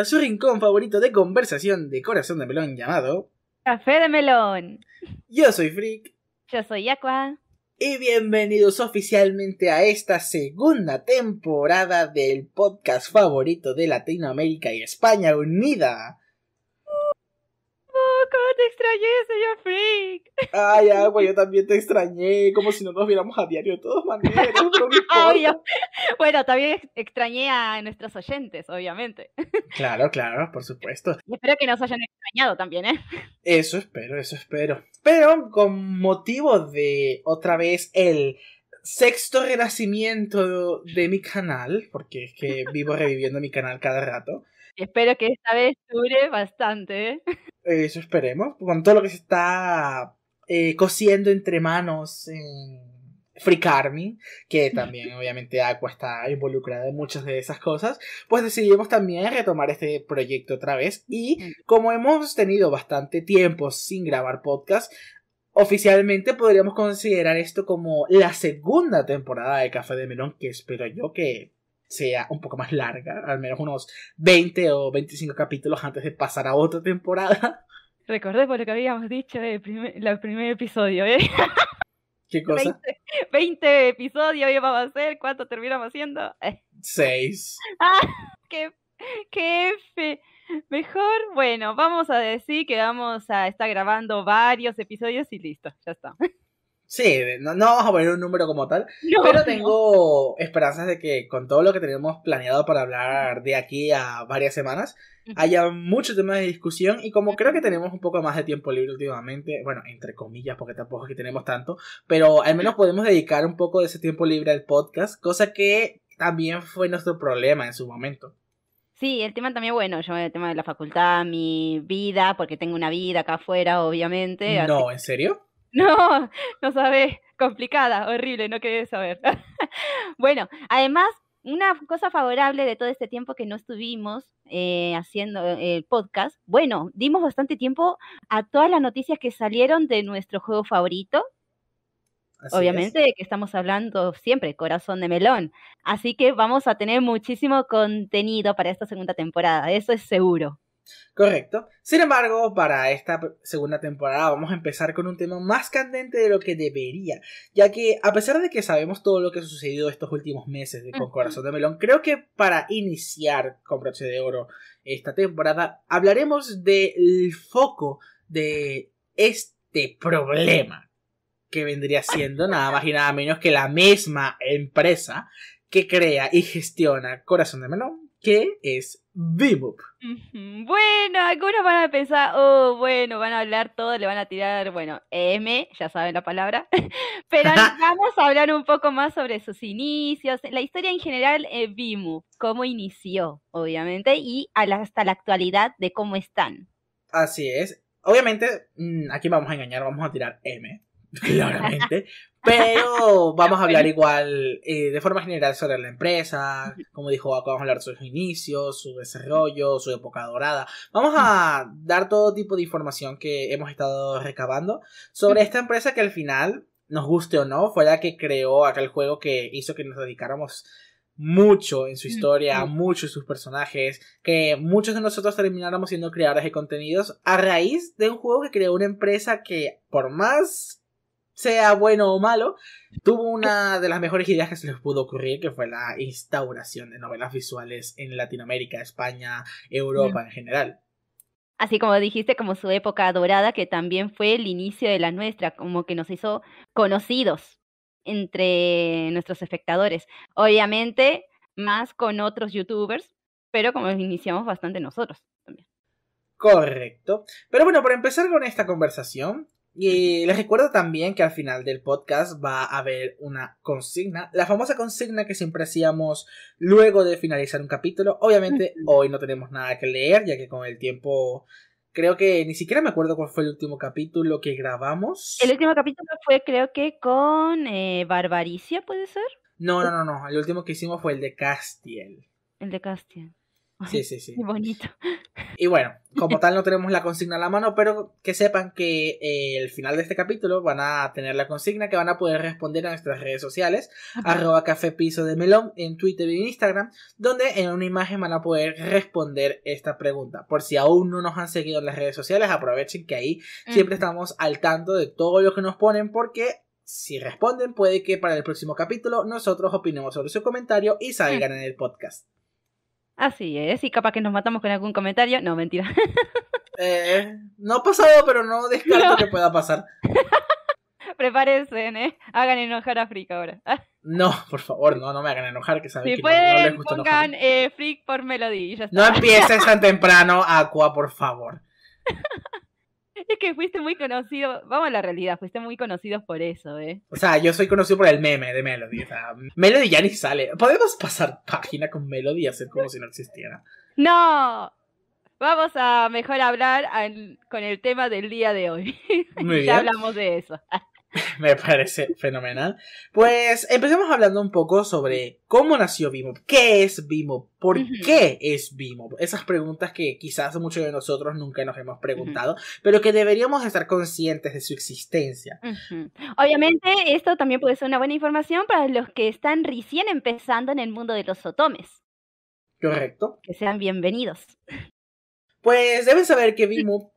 a su rincón favorito de conversación de corazón de melón llamado... Café de melón. Yo soy Freak. Yo soy Aqua. Y bienvenidos oficialmente a esta segunda temporada del podcast favorito de Latinoamérica y España Unida cómo te extrañé, señor Freak. Ay, agua, yo también te extrañé, como si no nos viéramos a diario de todas maneras. bueno, también extrañé a nuestros oyentes, obviamente. Claro, claro, por supuesto. Y espero que nos hayan extrañado también, ¿eh? Eso espero, eso espero. Pero con motivo de otra vez el sexto renacimiento de mi canal, porque es que vivo reviviendo mi canal cada rato. Espero que esta vez dure bastante. ¿eh? Eso esperemos. Con todo lo que se está eh, cosiendo entre manos en Free que también obviamente Aqua está involucrada en muchas de esas cosas, pues decidimos también retomar este proyecto otra vez. Y como hemos tenido bastante tiempo sin grabar podcast, oficialmente podríamos considerar esto como la segunda temporada de Café de Melón, que espero yo que sea un poco más larga, al menos unos 20 o 25 capítulos antes de pasar a otra temporada. Recordé por lo que habíamos dicho del el primer episodio, ¿eh? ¿Qué cosa? 20, episodios vamos a hacer, ¿cuánto terminamos haciendo? 6. Eh. Ah, ¡Qué, fe. Mejor, bueno, vamos a decir que vamos a estar grabando varios episodios y listo, ya está. Sí, no, no, vamos a poner un número como tal, pero tengo esperanzas de que con todo lo que tenemos planeado para hablar de aquí a varias semanas, haya muchos temas de discusión y como creo que tenemos un poco más de tiempo libre últimamente, bueno, entre comillas, porque tampoco es que tenemos tanto, pero al menos podemos dedicar un poco de ese tiempo libre al podcast, cosa que también fue nuestro problema en su momento. Sí, el tema también, bueno, yo el tema de la facultad, mi vida, porque tengo una vida acá afuera, obviamente. No, ¿en serio? No, no sabes, Complicada, horrible, no querés saber. bueno, además, una cosa favorable de todo este tiempo que no estuvimos eh, haciendo eh, el podcast, bueno, dimos bastante tiempo a todas las noticias que salieron de nuestro juego favorito. Obviamente que estamos hablando siempre, corazón de melón. Así que vamos a tener muchísimo contenido para esta segunda temporada, eso es seguro. Correcto. Sin embargo, para esta segunda temporada vamos a empezar con un tema más candente de lo que debería, ya que a pesar de que sabemos todo lo que ha sucedido estos últimos meses con Corazón de Melón, creo que para iniciar con broche de oro esta temporada hablaremos del foco de este problema que vendría siendo nada más y nada menos que la misma empresa que crea y gestiona Corazón de Melón, que es Bebop. Bueno, algunos van a pensar, oh, bueno, van a hablar todo, le van a tirar, bueno, M, ya saben la palabra, pero vamos a hablar un poco más sobre sus inicios, la historia en general, es eh, Vimu, cómo inició, obviamente, y hasta la actualidad de cómo están. Así es. Obviamente, mm, aquí vamos a engañar, vamos a tirar M, claramente. Pero vamos a hablar igual eh, de forma general sobre la empresa, como dijo vamos a hablar de sus inicios, su desarrollo, su época dorada. Vamos a dar todo tipo de información que hemos estado recabando sobre esta empresa que al final, nos guste o no, fue la que creó aquel juego que hizo que nos dedicáramos mucho en su historia, mucho en sus personajes, que muchos de nosotros termináramos siendo creadores de contenidos a raíz de un juego que creó una empresa que por más sea bueno o malo, tuvo una de las mejores ideas que se les pudo ocurrir, que fue la instauración de novelas visuales en Latinoamérica, España, Europa en general. Así como dijiste, como su época dorada, que también fue el inicio de la nuestra, como que nos hizo conocidos entre nuestros espectadores. Obviamente, más con otros youtubers, pero como iniciamos bastante nosotros también. Correcto. Pero bueno, para empezar con esta conversación, y les recuerdo también que al final del podcast va a haber una consigna, la famosa consigna que siempre hacíamos luego de finalizar un capítulo. Obviamente hoy no tenemos nada que leer, ya que con el tiempo creo que ni siquiera me acuerdo cuál fue el último capítulo que grabamos. El último capítulo fue creo que con eh, Barbaricia, ¿puede ser? No, no, no, no. El último que hicimos fue el de Castiel. El de Castiel. Sí, sí, sí. Y bonito. Y bueno, como tal no tenemos la consigna a la mano, pero que sepan que eh, el final de este capítulo van a tener la consigna que van a poder responder a nuestras redes sociales, café de melón en Twitter y en Instagram, donde en una imagen van a poder responder esta pregunta. Por si aún no nos han seguido en las redes sociales, aprovechen que ahí siempre estamos al tanto de todo lo que nos ponen porque si responden puede que para el próximo capítulo nosotros opinemos sobre su comentario y salgan en el podcast. Así es, y capaz que nos matamos con algún comentario. No, mentira. Eh, no ha pasado, pero no descarto que pueda pasar. Prepárense, ¿eh? Hagan enojar a Freak ahora. no, por favor, no, no me hagan enojar, que saben si que pueden, no, pongan eh, por Melody. No empieces tan temprano, Aqua, por favor. Es que fuiste muy conocido, vamos a la realidad, fuiste muy conocido por eso, ¿eh? O sea, yo soy conocido por el meme de Melody. O sea, Melody ya ni sale. ¿Podemos pasar página con Melody y hacer como si no existiera? No, Vamos a mejor hablar con el tema del día de hoy. ya hablamos de eso. Me parece fenomenal. Pues empecemos hablando un poco sobre cómo nació Bimop, qué es Bimop, por qué es Bimop. Esas preguntas que quizás muchos de nosotros nunca nos hemos preguntado, pero que deberíamos estar conscientes de su existencia. Obviamente, esto también puede ser una buena información para los que están recién empezando en el mundo de los otomes. Correcto. Que sean bienvenidos. Pues deben saber que Bimop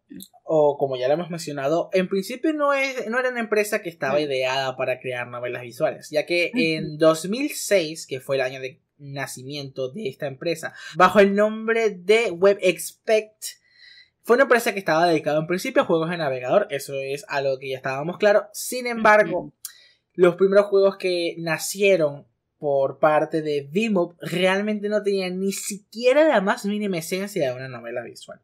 o como ya lo hemos mencionado, en principio no, es, no era una empresa que estaba ideada para crear novelas visuales, ya que en 2006, que fue el año de nacimiento de esta empresa, bajo el nombre de WebExpect, fue una empresa que estaba dedicada en principio a juegos de navegador, eso es a lo que ya estábamos claro. Sin embargo, los primeros juegos que nacieron por parte de Vimov realmente no tenían ni siquiera la más mínima esencia de una novela visual.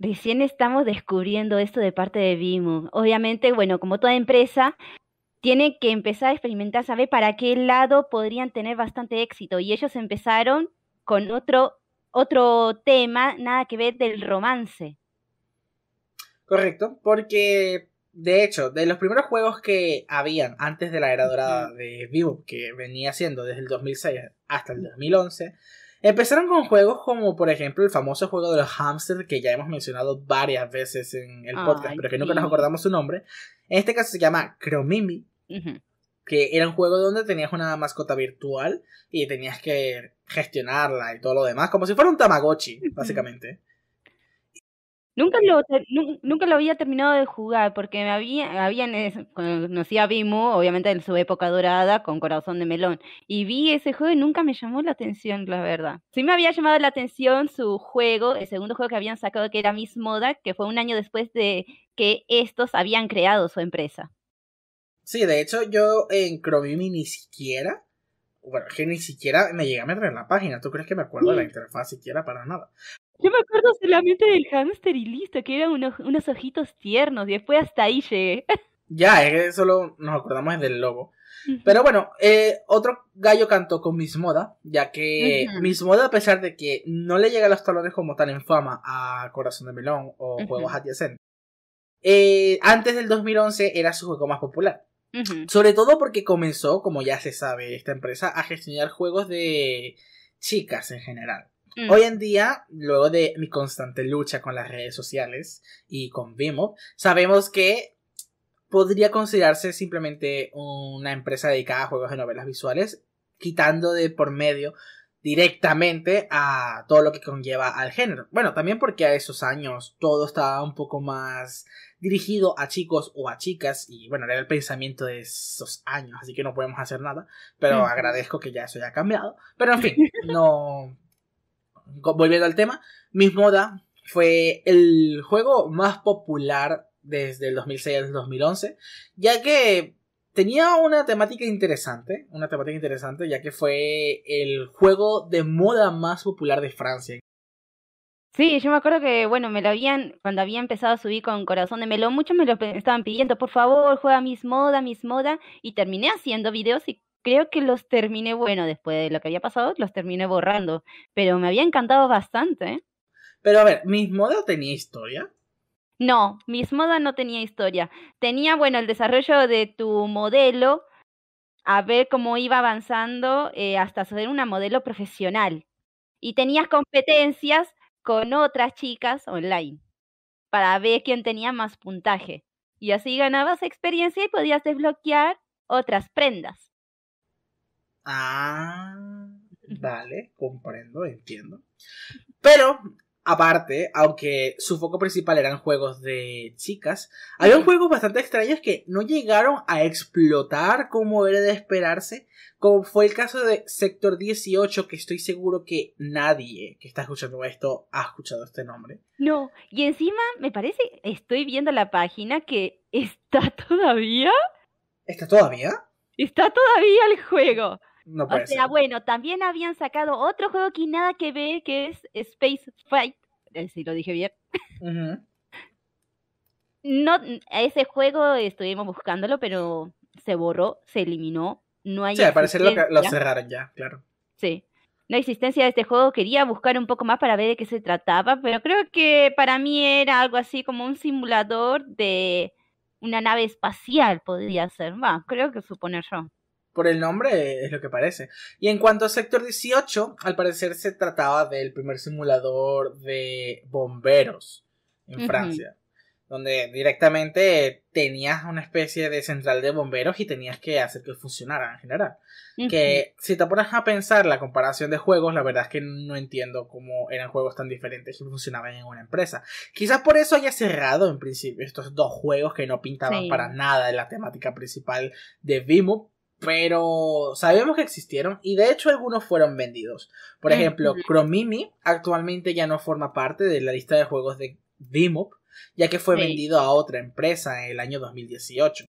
Recién estamos descubriendo esto de parte de Vimo. Obviamente, bueno, como toda empresa, tiene que empezar a experimentar, saber para qué lado podrían tener bastante éxito. Y ellos empezaron con otro, otro tema, nada que ver del romance. Correcto, porque de hecho, de los primeros juegos que habían antes de la era dorada de Vivo, que venía siendo desde el 2006 hasta el 2011, Empezaron con juegos como, por ejemplo, el famoso juego de los hamsters que ya hemos mencionado varias veces en el podcast, pero que nunca nos acordamos su nombre. En este caso se llama Cromimi, que era un juego donde tenías una mascota virtual y tenías que gestionarla y todo lo demás, como si fuera un Tamagotchi, básicamente. Nunca lo, nunca lo había terminado de jugar porque me había, habían, conocí a obviamente en su época dorada, con Corazón de Melón. Y vi ese juego y nunca me llamó la atención, la verdad. Sí me había llamado la atención su juego, el segundo juego que habían sacado que era Miss Moda, que fue un año después de que estos habían creado su empresa. Sí, de hecho yo en Chrome ni siquiera bueno, que ni siquiera me llegué a meter en la página. ¿Tú crees que me acuerdo de la interfaz siquiera para nada? Yo me acuerdo solamente del hámster y listo, que eran unos, ojitos tiernos, y después hasta ahí llegué. Ya, es eh, que solo nos acordamos del lobo. Pero bueno, eh, otro gallo cantó con Miss Moda, ya que Miss Moda, a pesar de que no le llega a los talones como tan en fama a Corazón de Melón o juegos adyacentes, eh, antes del 2011 era su juego más popular. Sobre todo porque comenzó, como ya se sabe, esta empresa a gestionar juegos de chicas en general. Mm. Hoy en día, luego de mi constante lucha con las redes sociales y con Vimo, sabemos que podría considerarse simplemente una empresa dedicada a juegos de novelas visuales, quitando de por medio directamente a todo lo que conlleva al género. Bueno, también porque a esos años todo estaba un poco más dirigido a chicos o a chicas y bueno, era el pensamiento de esos años, así que no podemos hacer nada, pero agradezco que ya eso haya cambiado. Pero en fin, no volviendo al tema, Miss Moda fue el juego más popular desde el 2006 al 2011, ya que tenía una temática interesante, una temática interesante, ya que fue el juego de moda más popular de Francia. Sí, yo me acuerdo que, bueno, me lo habían, cuando había empezado a subir con Corazón de Melón, muchos me lo estaban pidiendo, por favor, juega Miss Moda, Miss Moda, y terminé haciendo videos y creo que los terminé, bueno, después de lo que había pasado, los terminé borrando, pero me había encantado bastante. Pero a ver, ¿Mis Moda tenía historia? No, Mis Moda no tenía historia. Tenía, bueno, el desarrollo de tu modelo, a ver cómo iba avanzando eh, hasta ser una modelo profesional. Y tenías competencias con otras chicas online para ver quién tenía más puntaje. Y así ganabas experiencia y podías desbloquear otras prendas. Ah, vale, comprendo, entiendo. Pero, aparte, aunque su foco principal eran juegos de chicas, había juegos bastante extraños que no llegaron a explotar como era de esperarse, como fue el caso de Sector 18, que estoy seguro que nadie que está escuchando esto ha escuchado este nombre. No, y encima me parece, estoy viendo la página que está todavía. ¿Está todavía? Está todavía el juego o sea, bueno, también habían sacado otro juego que nada que ver, que es Space Fight. Eh, si lo dije bien. No, ese juego estuvimos buscándolo, pero se borró, se eliminó. No hay. Sí, que lo, cerraron ya, claro. Sí. la existencia de este juego. Quería buscar un poco más para ver de qué se trataba, pero creo que para mí era algo así como un simulador de una nave espacial, podría ser. Va, creo que suponer yo por el nombre es lo que parece. Y en cuanto a Sector 18, al parecer se trataba del primer simulador de bomberos en Francia, donde directamente tenías una especie de central de bomberos y tenías que hacer que funcionara en general. Que si te pones a pensar la comparación de juegos, la verdad es que no entiendo cómo eran juegos tan diferentes y funcionaban en una empresa. Quizás por eso haya cerrado en principio estos dos juegos que no pintaban para nada en la temática principal de Vimo pero sabemos que existieron y de hecho algunos fueron vendidos. Por ejemplo, Chromimi actualmente ya no forma parte de la lista de juegos de Dimop, ya que fue vendido a otra empresa en el año 2018.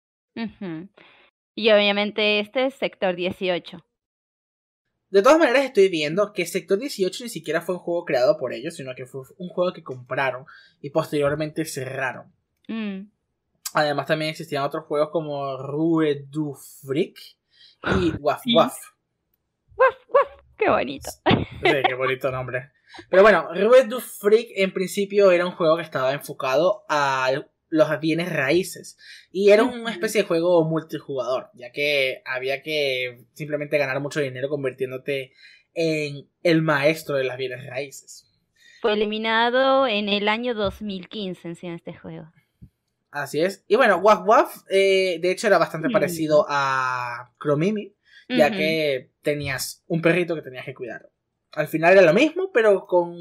Y obviamente este es Sector 18. De todas maneras estoy viendo que Sector 18 ni siquiera fue un juego creado por ellos, sino que fue un juego que compraron y posteriormente cerraron. Mm. Además también existían otros juegos como Rue du Freak y ah. Waf Waf. Waf Waf, qué bonito. Sí, qué bonito nombre. Pero bueno, Rue du Freak en principio era un juego que estaba enfocado a los bienes raíces. Y era una especie de juego multijugador, ya que había que simplemente ganar mucho dinero convirtiéndote en el maestro de las bienes raíces. Fue eliminado en el año 2015 en este juego. Así es. Y bueno, Waf Waf, eh, de hecho, era bastante mm. parecido a Cromimi, ya que tenías un perrito que tenías que cuidar. Al final era lo mismo, pero con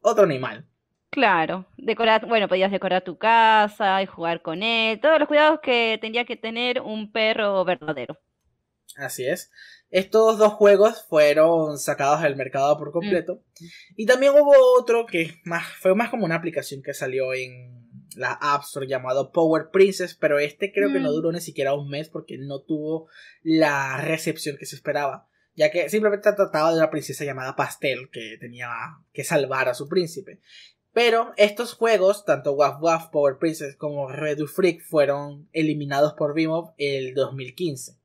otro animal. Claro, decorar, bueno, podías decorar tu casa y jugar con él, todos los cuidados que tendría que tener un perro verdadero. Así es. Estos dos juegos fueron sacados del mercado por completo. Mm. Y también hubo otro que más, fue más como una aplicación que salió en la App Store llamado Power Princess, pero este creo que no mm. duró ni siquiera un mes porque no tuvo la recepción que se esperaba, ya que simplemente trataba de una princesa llamada Pastel que tenía que salvar a su príncipe. Pero estos juegos, tanto Waf Waf, Power Princess como Redu Freak, fueron eliminados por Vimov el 2015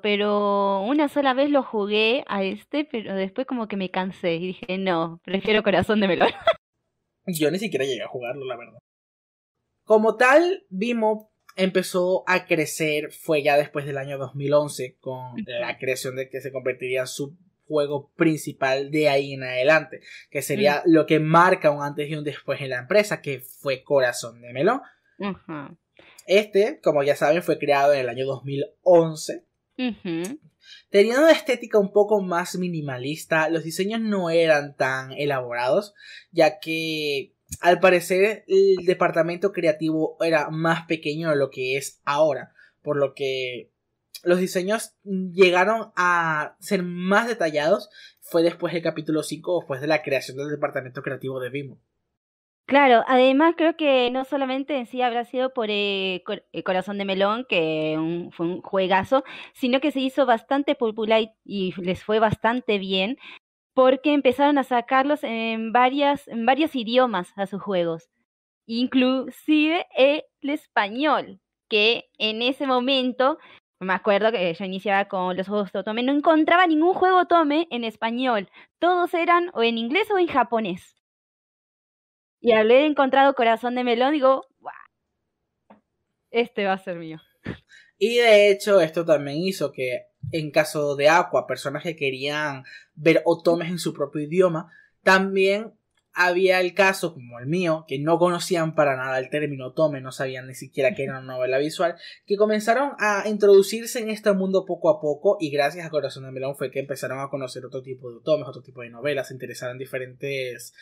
pero una sola vez lo jugué a este, pero después como que me cansé y dije, no, prefiero corazón de melón. Yo ni siquiera llegué a jugarlo, la verdad. Como tal, Bimo empezó a crecer fue ya después del año 2011 con la creación de que se convertiría en su juego principal de ahí en adelante, que sería lo que marca un antes y un después en la empresa, que fue Corazón de Melón. Este, como ya saben, fue creado en el año 2011 Teniendo una estética un poco más minimalista, los diseños no eran tan elaborados, ya que al parecer el departamento creativo era más pequeño de lo que es ahora, por lo que los diseños llegaron a ser más detallados fue después del capítulo 5, después de la creación del departamento creativo de Vimo. Claro, además creo que no solamente en sí habrá sido por el eh, eh, Corazón de Melón, que fue un juegazo, sino que se hizo bastante popular y, les fue bastante bien, porque empezaron a sacarlos en, varias, en varios idiomas a sus juegos, inclusive el español, que en ese momento, me acuerdo que yo iniciaba con los juegos Totome, no encontraba ningún juego Tome en español, todos eran o en inglés o en japonés. Y hablé haber encontrado corazón de melón, digo, este va a ser mío. Y de hecho, esto también hizo que en caso de Aqua, personas que querían ver otomes en su propio idioma, también había el caso, como el mío, que no conocían para nada el término tome, no sabían ni siquiera que era una novela visual, que comenzaron a introducirse en este mundo poco a poco y gracias a Corazón de Melón fue que empezaron a conocer otro tipo de tomes, otro tipo de novelas, se interesaron en diferentes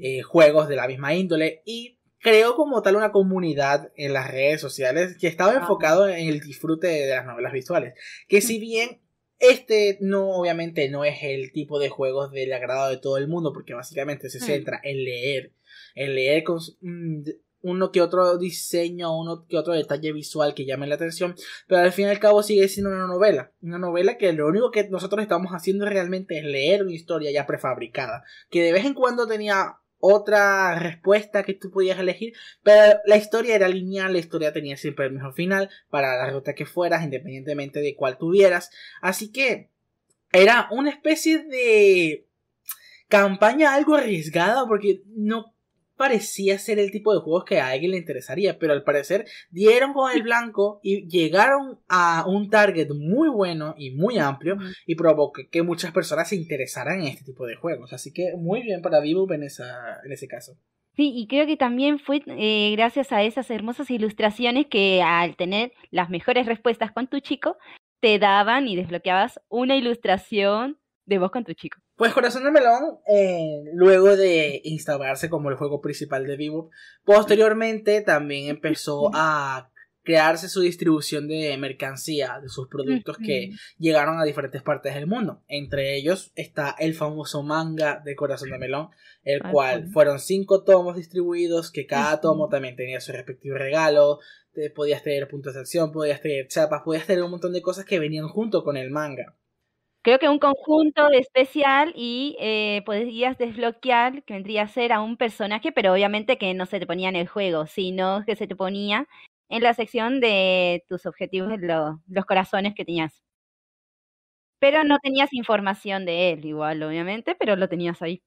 eh, juegos de la misma índole y creó como tal una comunidad en las redes sociales que estaba enfocado en el disfrute de las novelas visuales, que si bien este no, obviamente, no es el tipo de juegos del agrado de todo el mundo, porque básicamente se mm. centra en leer, en leer con mm, uno que otro diseño, uno que otro detalle visual que llame la atención, pero al fin y al cabo sigue siendo una novela, una novela que lo único que nosotros estamos haciendo realmente es leer una historia ya prefabricada, que de vez en cuando tenía otra respuesta que tú podías elegir, pero la historia era lineal, la historia tenía siempre el mejor final para la ruta que fueras, independientemente de cuál tuvieras, así que era una especie de campaña algo arriesgada porque no parecía ser el tipo de juegos que a alguien le interesaría, pero al parecer dieron con el blanco y llegaron a un target muy bueno y muy amplio y provocó que muchas personas se interesaran en este tipo de juegos. Así que muy bien para Vivo en, en ese caso. Sí, y creo que también fue eh, gracias a esas hermosas ilustraciones que al tener las mejores respuestas con tu chico, te daban y desbloqueabas una ilustración de vos con tu chico. Pues Corazón de Melón, eh, luego de instaurarse como el juego principal de Bebop, posteriormente también empezó a crearse su distribución de mercancía, de sus productos que llegaron a diferentes partes del mundo. Entre ellos está el famoso manga de Corazón de Melón, el cual fueron cinco tomos distribuidos, que cada tomo también tenía su respectivo regalo, podías tener puntos de acción, podías tener chapas, podías tener un montón de cosas que venían junto con el manga. Creo que un conjunto especial y eh, desbloquear, que vendría a ser a un personaje, pero obviamente que no se te ponía en el juego, sino que se te ponía en la sección de tus objetivos, los corazones que tenías. Pero no tenías información de él igual, obviamente, pero lo tenías ahí.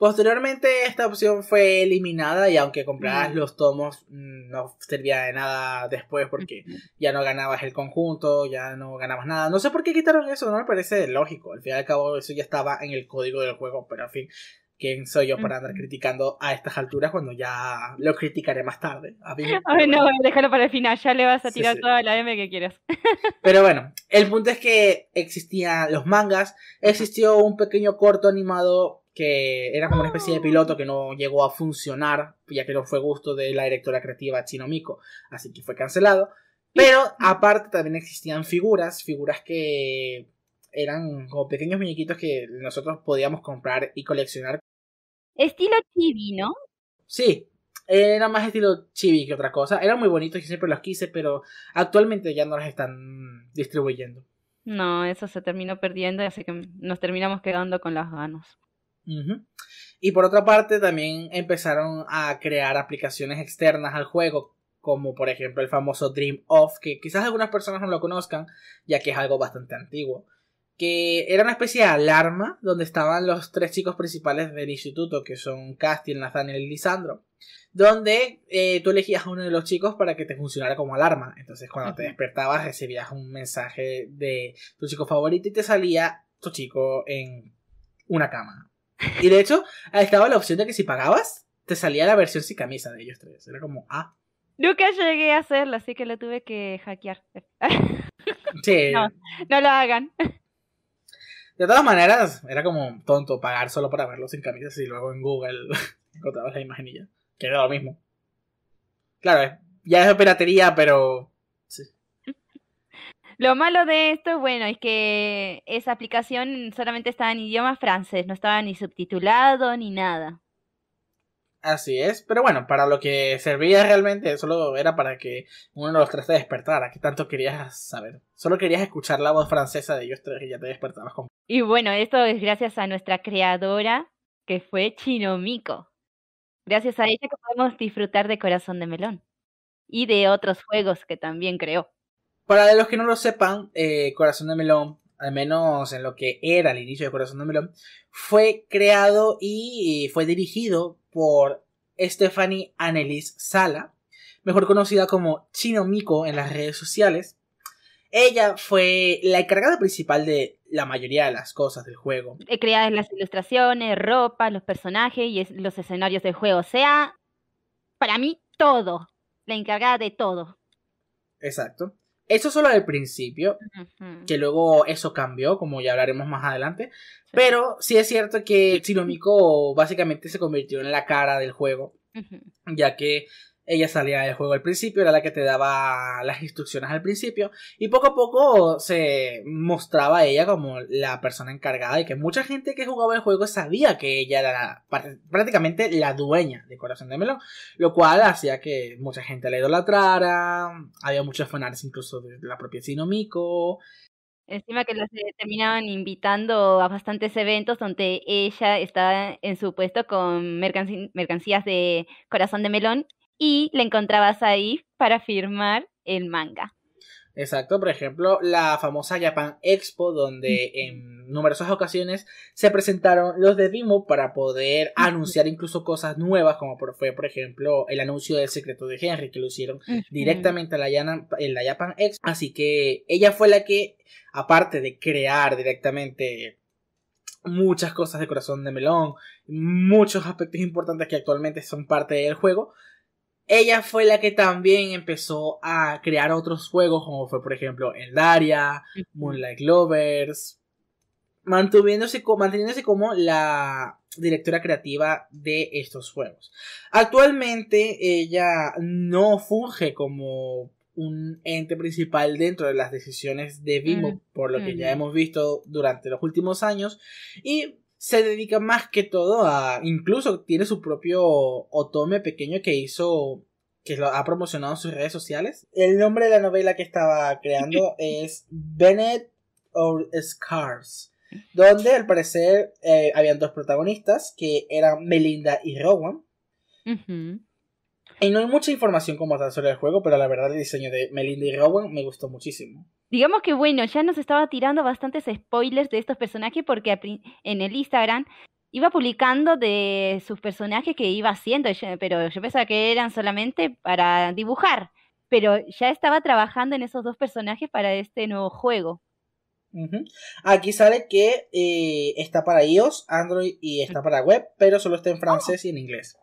Posteriormente esta opción fue eliminada y aunque compraras mm. los tomos mm, no servía de nada después porque ya no ganabas el conjunto, ya no ganabas nada. No sé por qué quitaron eso, no me parece lógico. Al fin y al cabo eso ya estaba en el código del juego, pero en fin, ¿quién soy yo para andar criticando a estas alturas cuando ya lo criticaré más tarde? Ay, no, déjalo para el final, ya le vas a tirar toda la M que quieras. Pero bueno, el punto es que existían los mangas, existió un pequeño corto animado que era como una especie de piloto que no llegó a funcionar, ya que no fue gusto de la directora creativa Chinomiko así que fue cancelado. Pero mm. aparte también existían figuras, figuras que eran como pequeños muñequitos que nosotros podíamos comprar y coleccionar. Estilo chibi, ¿no? Sí, era más estilo chibi que otra cosa. Eran muy bonitos, y siempre los quise, pero actualmente ya no las están distribuyendo. No, eso se terminó perdiendo, así que nos terminamos quedando con las ganas. Y por otra parte, también empezaron a crear aplicaciones externas al juego, como por ejemplo el famoso Dream Off, que quizás algunas personas no lo conozcan, ya que es algo bastante antiguo, que era una especie de alarma donde estaban los tres chicos principales del instituto, que son Castiel, Nathaniel y Lisandro, donde eh, tú elegías a uno de los chicos para que te funcionara como alarma. Entonces cuando te despertabas recibías un mensaje de tu chico favorito y te salía tu chico en una cama y de hecho, estaba la opción de que si pagabas, te salía la versión sin camisa de ellos tres. Era como, ah. Nunca llegué a hacerlo, así que lo tuve que hackear. sí. No, no lo hagan. De todas maneras, era como tonto pagar solo para verlo sin camisa y luego en Google encontrabas la imagen y ya. Que era lo mismo. Claro, ya es piratería, pero lo malo de esto, bueno, es que esa aplicación solamente estaba en idioma francés, no estaba ni subtitulado ni nada. Así es, pero bueno, para lo que servía realmente, solo era para que uno de los tres te despertara, que tanto querías saber. Solo querías escuchar la voz francesa de ellos estoy ya te despertabas con... Y bueno, esto es gracias a nuestra creadora, que fue Chinomico. Gracias a ella que podemos disfrutar de Corazón de Melón y de otros juegos que también creó. Para los que no lo sepan, eh, Corazón de Melón, al menos en lo que era el inicio de Corazón de Melón, fue creado y fue dirigido por Stephanie Annelies Sala, mejor conocida como Chino Miko en las redes sociales. Ella fue la encargada principal de la mayoría de las cosas del juego. Eh, en las ilustraciones, ropa, los personajes y los escenarios del juego. O sea, para mí, todo. La encargada de todo. Exacto. Eso solo al principio, que luego eso cambió, como ya hablaremos más adelante. Pero sí es cierto que Tsunomiko básicamente se convirtió en la cara del juego, ya que ella salía del juego al principio, era la que te daba las instrucciones al principio. Y poco a poco se mostraba ella como la persona encargada y que mucha gente que jugaba el juego sabía que ella era prácticamente la dueña de Corazón de Melón. Lo cual hacía que mucha gente la idolatrara. Había muchos fanáticos incluso de la propia Sinomico. Encima que los eh, terminaban invitando a bastantes eventos donde ella estaba en su puesto con mercancías de corazón de melón y la encontrabas ahí para firmar el manga. Exacto, por ejemplo, la famosa Japan Expo, donde en numerosas ocasiones se presentaron los de Bimo para poder anunciar incluso cosas nuevas, como fue, por ejemplo, el anuncio del secreto de Henry, que lo hicieron directamente en la, en la Japan Expo. Así que ella fue la que, aparte de crear directamente muchas cosas de corazón de melón, muchos aspectos importantes que actualmente son parte del juego, ella fue la que también empezó a crear otros juegos, como fue por ejemplo Eldaria, Moonlight Lovers, manteniéndose, manteniéndose como la directora creativa de estos juegos. Actualmente ella no funge como un ente principal dentro de las decisiones de Bimbo, por lo que ya hemos visto durante los últimos años, y se dedica más que todo a. Incluso tiene su propio Otome pequeño que hizo. que lo ha promocionado en sus redes sociales. El nombre de la novela que estaba creando es Bennett or Scars. Donde al parecer eh, habían dos protagonistas que eran Melinda y Rowan. Y no hay mucha información como tal sobre el juego, pero la verdad el diseño de Melinda y Rowan me gustó muchísimo. Digamos que bueno, ya nos estaba tirando bastantes spoilers de estos personajes porque en el Instagram iba publicando de sus personajes que iba haciendo, pero yo pensaba que eran solamente para dibujar, pero ya estaba trabajando en esos dos personajes para este nuevo juego. Aquí sale que eh, está para iOS, Android y está para web, pero solo está en oh. francés y en inglés.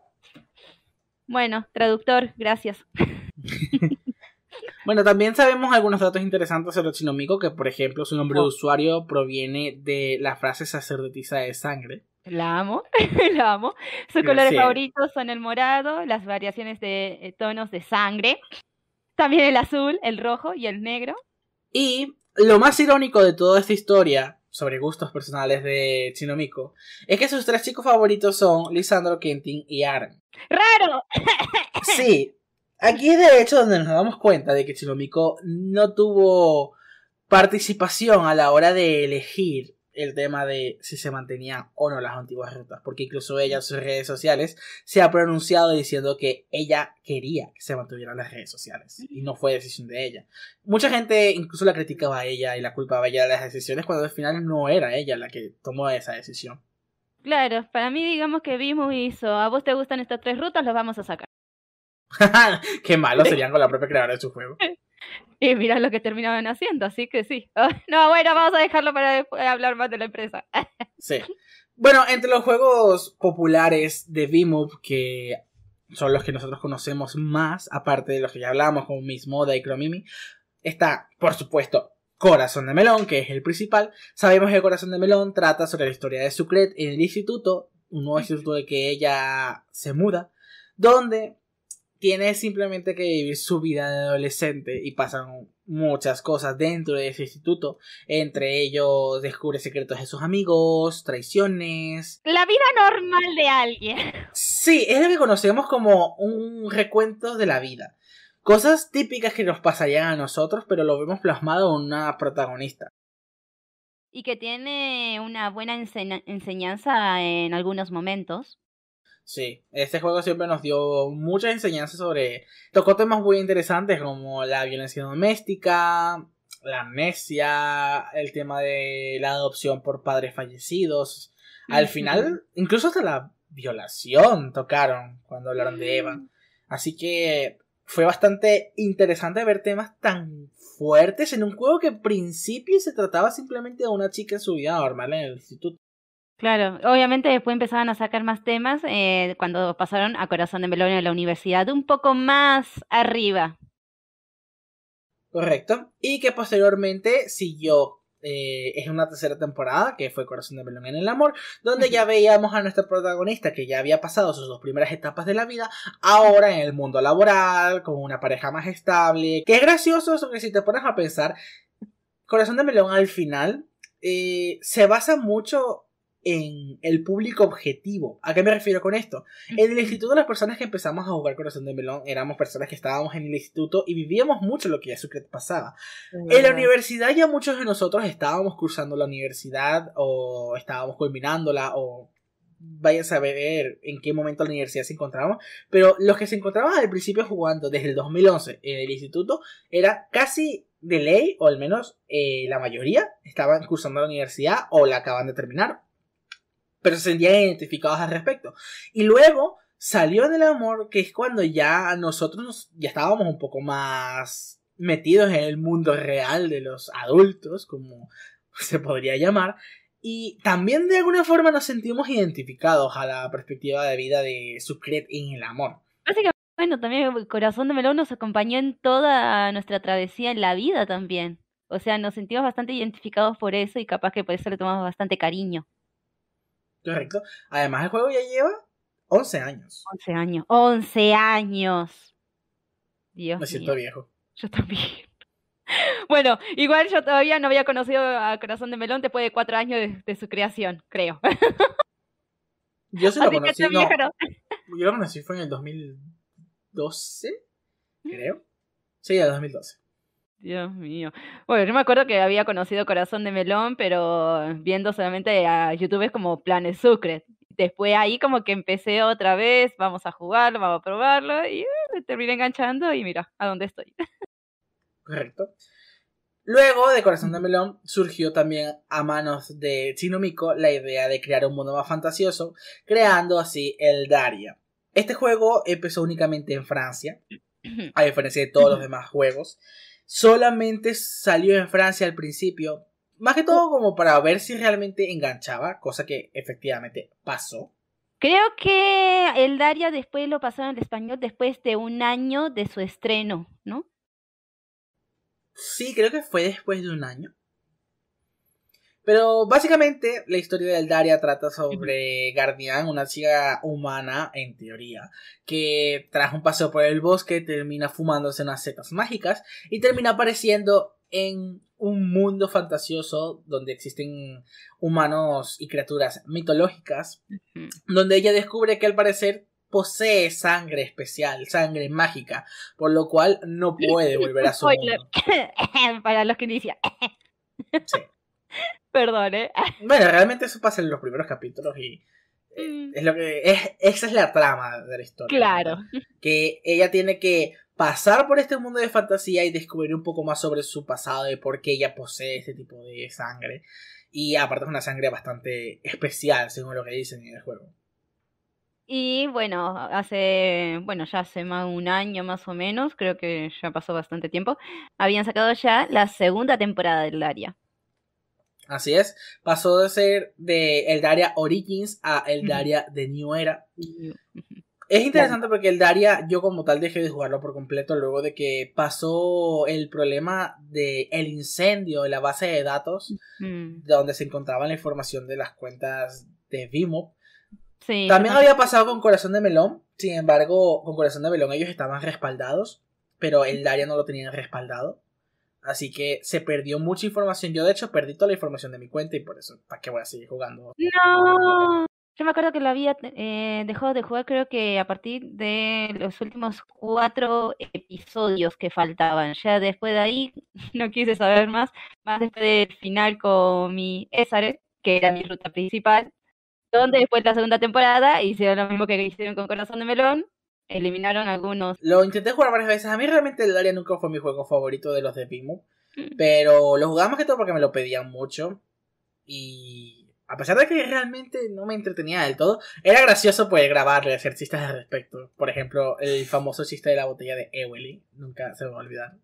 Bueno, traductor, gracias. bueno, también sabemos algunos datos interesantes sobre Chinomico, que por ejemplo su nombre de oh. usuario proviene de la frase sacerdotisa de sangre. La amo, la amo. Sus colores favoritos son el morado, las variaciones de eh, tonos de sangre, también el azul, el rojo y el negro. Y lo más irónico de toda esta historia sobre gustos personales de Chinomiko es que sus tres chicos favoritos son Lisandro, Quentin y Aaron. ¡Raro! Sí, aquí es de hecho donde nos damos cuenta de que Chinomiko no tuvo participación a la hora de elegir el tema de si se mantenían o no las antiguas rutas, porque incluso ella en sus redes sociales se ha pronunciado diciendo que ella quería que se mantuvieran las redes sociales y no fue decisión de ella. Mucha gente incluso la criticaba a ella y la culpaba a ella de las decisiones cuando al final no era ella la que tomó esa decisión. Claro, para mí digamos que y hizo, a vos te gustan estas tres rutas, los vamos a sacar. Qué malo serían con la propia creadora de su juego. Y mira lo que terminaban haciendo, así que sí. no, bueno, vamos a dejarlo para después hablar más de la empresa. Sí. Bueno, entre los juegos populares de Vimov que son los que nosotros conocemos más, aparte de los que ya hablamos como Miss Moda y Cromimi, está, por supuesto, Corazón de Melón, que es el principal. Sabemos que Corazón de Melón trata sobre la historia de Sucret en el instituto, un nuevo instituto de que ella se muda, donde tiene simplemente que vivir su vida de adolescente y pasan muchas cosas dentro de ese instituto. Entre ellos descubre secretos de sus amigos, traiciones. La vida normal de alguien. Sí, es lo que conocemos como un recuento de la vida. Cosas típicas que nos pasarían a nosotros, pero lo vemos plasmado en una protagonista. Y que tiene una buena enseñanza en algunos momentos. Sí, este juego siempre nos dio muchas enseñanzas sobre... Tocó temas muy interesantes como la violencia doméstica, la amnesia, el tema de la adopción por padres fallecidos. Al final, incluso hasta la violación tocaron cuando hablaron de Eva. Mm. Así que fue bastante interesante ver temas tan fuertes en un juego que al principio se trataba simplemente de una chica en su vida normal en el instituto. Claro, obviamente después empezaban a sacar más temas eh, cuando pasaron a Corazón de Melón en la universidad, un poco más arriba. Correcto, y que posteriormente siguió, eh, es una tercera temporada, que fue Corazón de Melón en el Amor, donde ya veíamos a nuestro protagonista que ya había pasado sus dos primeras etapas de la vida, ahora en el mundo laboral, con una pareja más estable, que es gracioso eso que si te pones a pensar, Corazón de Melón al final eh, se basa mucho en el público objetivo. ¿A qué me refiero con esto? En el instituto las personas que empezamos a jugar Corazón de Melón éramos personas que estábamos en el instituto y vivíamos mucho lo que ya sucede pasaba. En la universidad ya muchos de nosotros estábamos cursando la universidad o estábamos culminándola o vaya a saber en qué momento la universidad se encontraba, pero los que se encontraban al principio jugando desde el 2011 en el instituto era casi de ley, o al menos eh, la mayoría, estaban cursando la universidad o la acaban de terminar pero se sentían identificados al respecto. Y luego salió del el amor, que es cuando ya nosotros ya estábamos un poco más metidos en el mundo real de los adultos, como se podría llamar, y también de alguna forma nos sentimos identificados a la perspectiva de vida de Sucret en el amor. que bueno, también el Corazón de Melón nos acompañó en toda nuestra travesía en la vida también. O sea, nos sentimos bastante identificados por eso y capaz que por eso le tomamos bastante cariño. Correcto. Además, el juego ya lleva 11 años. 11 años. 11 años. Dios. Me siento viejo. Yo también. Bueno, igual yo todavía no había conocido a Corazón de Melón después de cuatro años de, su creación, creo. Yo se lo conocí. No, yo lo conocí fue en el 2012, ¿Mm? creo. Sí, el 2012. Dios mío. Bueno, yo me acuerdo que había conocido Corazón de Melón, pero viendo solamente a YouTube es como Planes Sucre. Después ahí como que empecé otra vez, vamos a jugarlo, vamos a probarlo, y eh, me terminé enganchando y mira, a dónde estoy. Correcto. Luego de Corazón de Melón surgió también a manos de Shinomiko la idea de crear un mundo más fantasioso, creando así el Daria. Este juego empezó únicamente en Francia, a diferencia de todos los demás juegos solamente salió en Francia al principio, más que todo como para ver si realmente enganchaba, cosa que efectivamente pasó. Creo que el Daria después lo pasaron al español después de un año de su estreno, ¿no? Sí, creo que fue después de un año. Pero básicamente la historia del Daria trata sobre Guardian, una chica humana en teoría, que tras un paseo por el bosque termina fumándose unas setas mágicas y termina apareciendo en un mundo fantasioso donde existen humanos y criaturas mitológicas, donde ella descubre que al parecer posee sangre especial, sangre mágica, por lo cual no puede volver a su mundo. Para los que inician. Sí. Perdón, ¿eh? Bueno, realmente eso pasa en los primeros capítulos y eh, mm. es lo que es, esa es la trama de la historia. Claro. Que ella tiene que pasar por este mundo de fantasía y descubrir un poco más sobre su pasado y por qué ella posee este tipo de sangre. Y aparte es una sangre bastante especial, según lo que dicen en el juego. Y bueno, hace, bueno, ya hace más de un año más o menos, creo que ya pasó bastante tiempo, habían sacado ya la segunda temporada del área Así es, pasó de ser de el Daria Origins a el Daria de New Era. Es interesante porque el Daria yo como tal dejé de jugarlo por completo luego de que pasó el problema de el incendio de la base de datos donde se encontraba la información de las cuentas de Vimo. También había pasado con Corazón de Melón, sin embargo, con Corazón de Melón ellos estaban respaldados, pero el Daria no lo tenían respaldado. Así que se perdió mucha información. Yo, de hecho, perdí toda la información de mi cuenta y por eso, ¿para qué voy a seguir jugando? ¡No! Yo me acuerdo que lo había eh, dejado de jugar, creo que a partir de los últimos cuatro episodios que faltaban. Ya después de ahí no quise saber más. Más después del final con mi Ésare, que era mi ruta principal. Donde después de la segunda temporada hicieron lo mismo que hicieron con Corazón de Melón eliminaron algunos. Lo intenté jugar varias veces. A mí realmente el Daria nunca fue mi juego favorito de los de Pimu. Mm. Pero lo jugaba que todo porque me lo pedían mucho. Y a pesar de que realmente no me entretenía del todo, era gracioso poder pues, grabarlo hacer chistes al respecto. Por ejemplo, el famoso chiste de la botella de Ewelly. Nunca se me va a olvidar.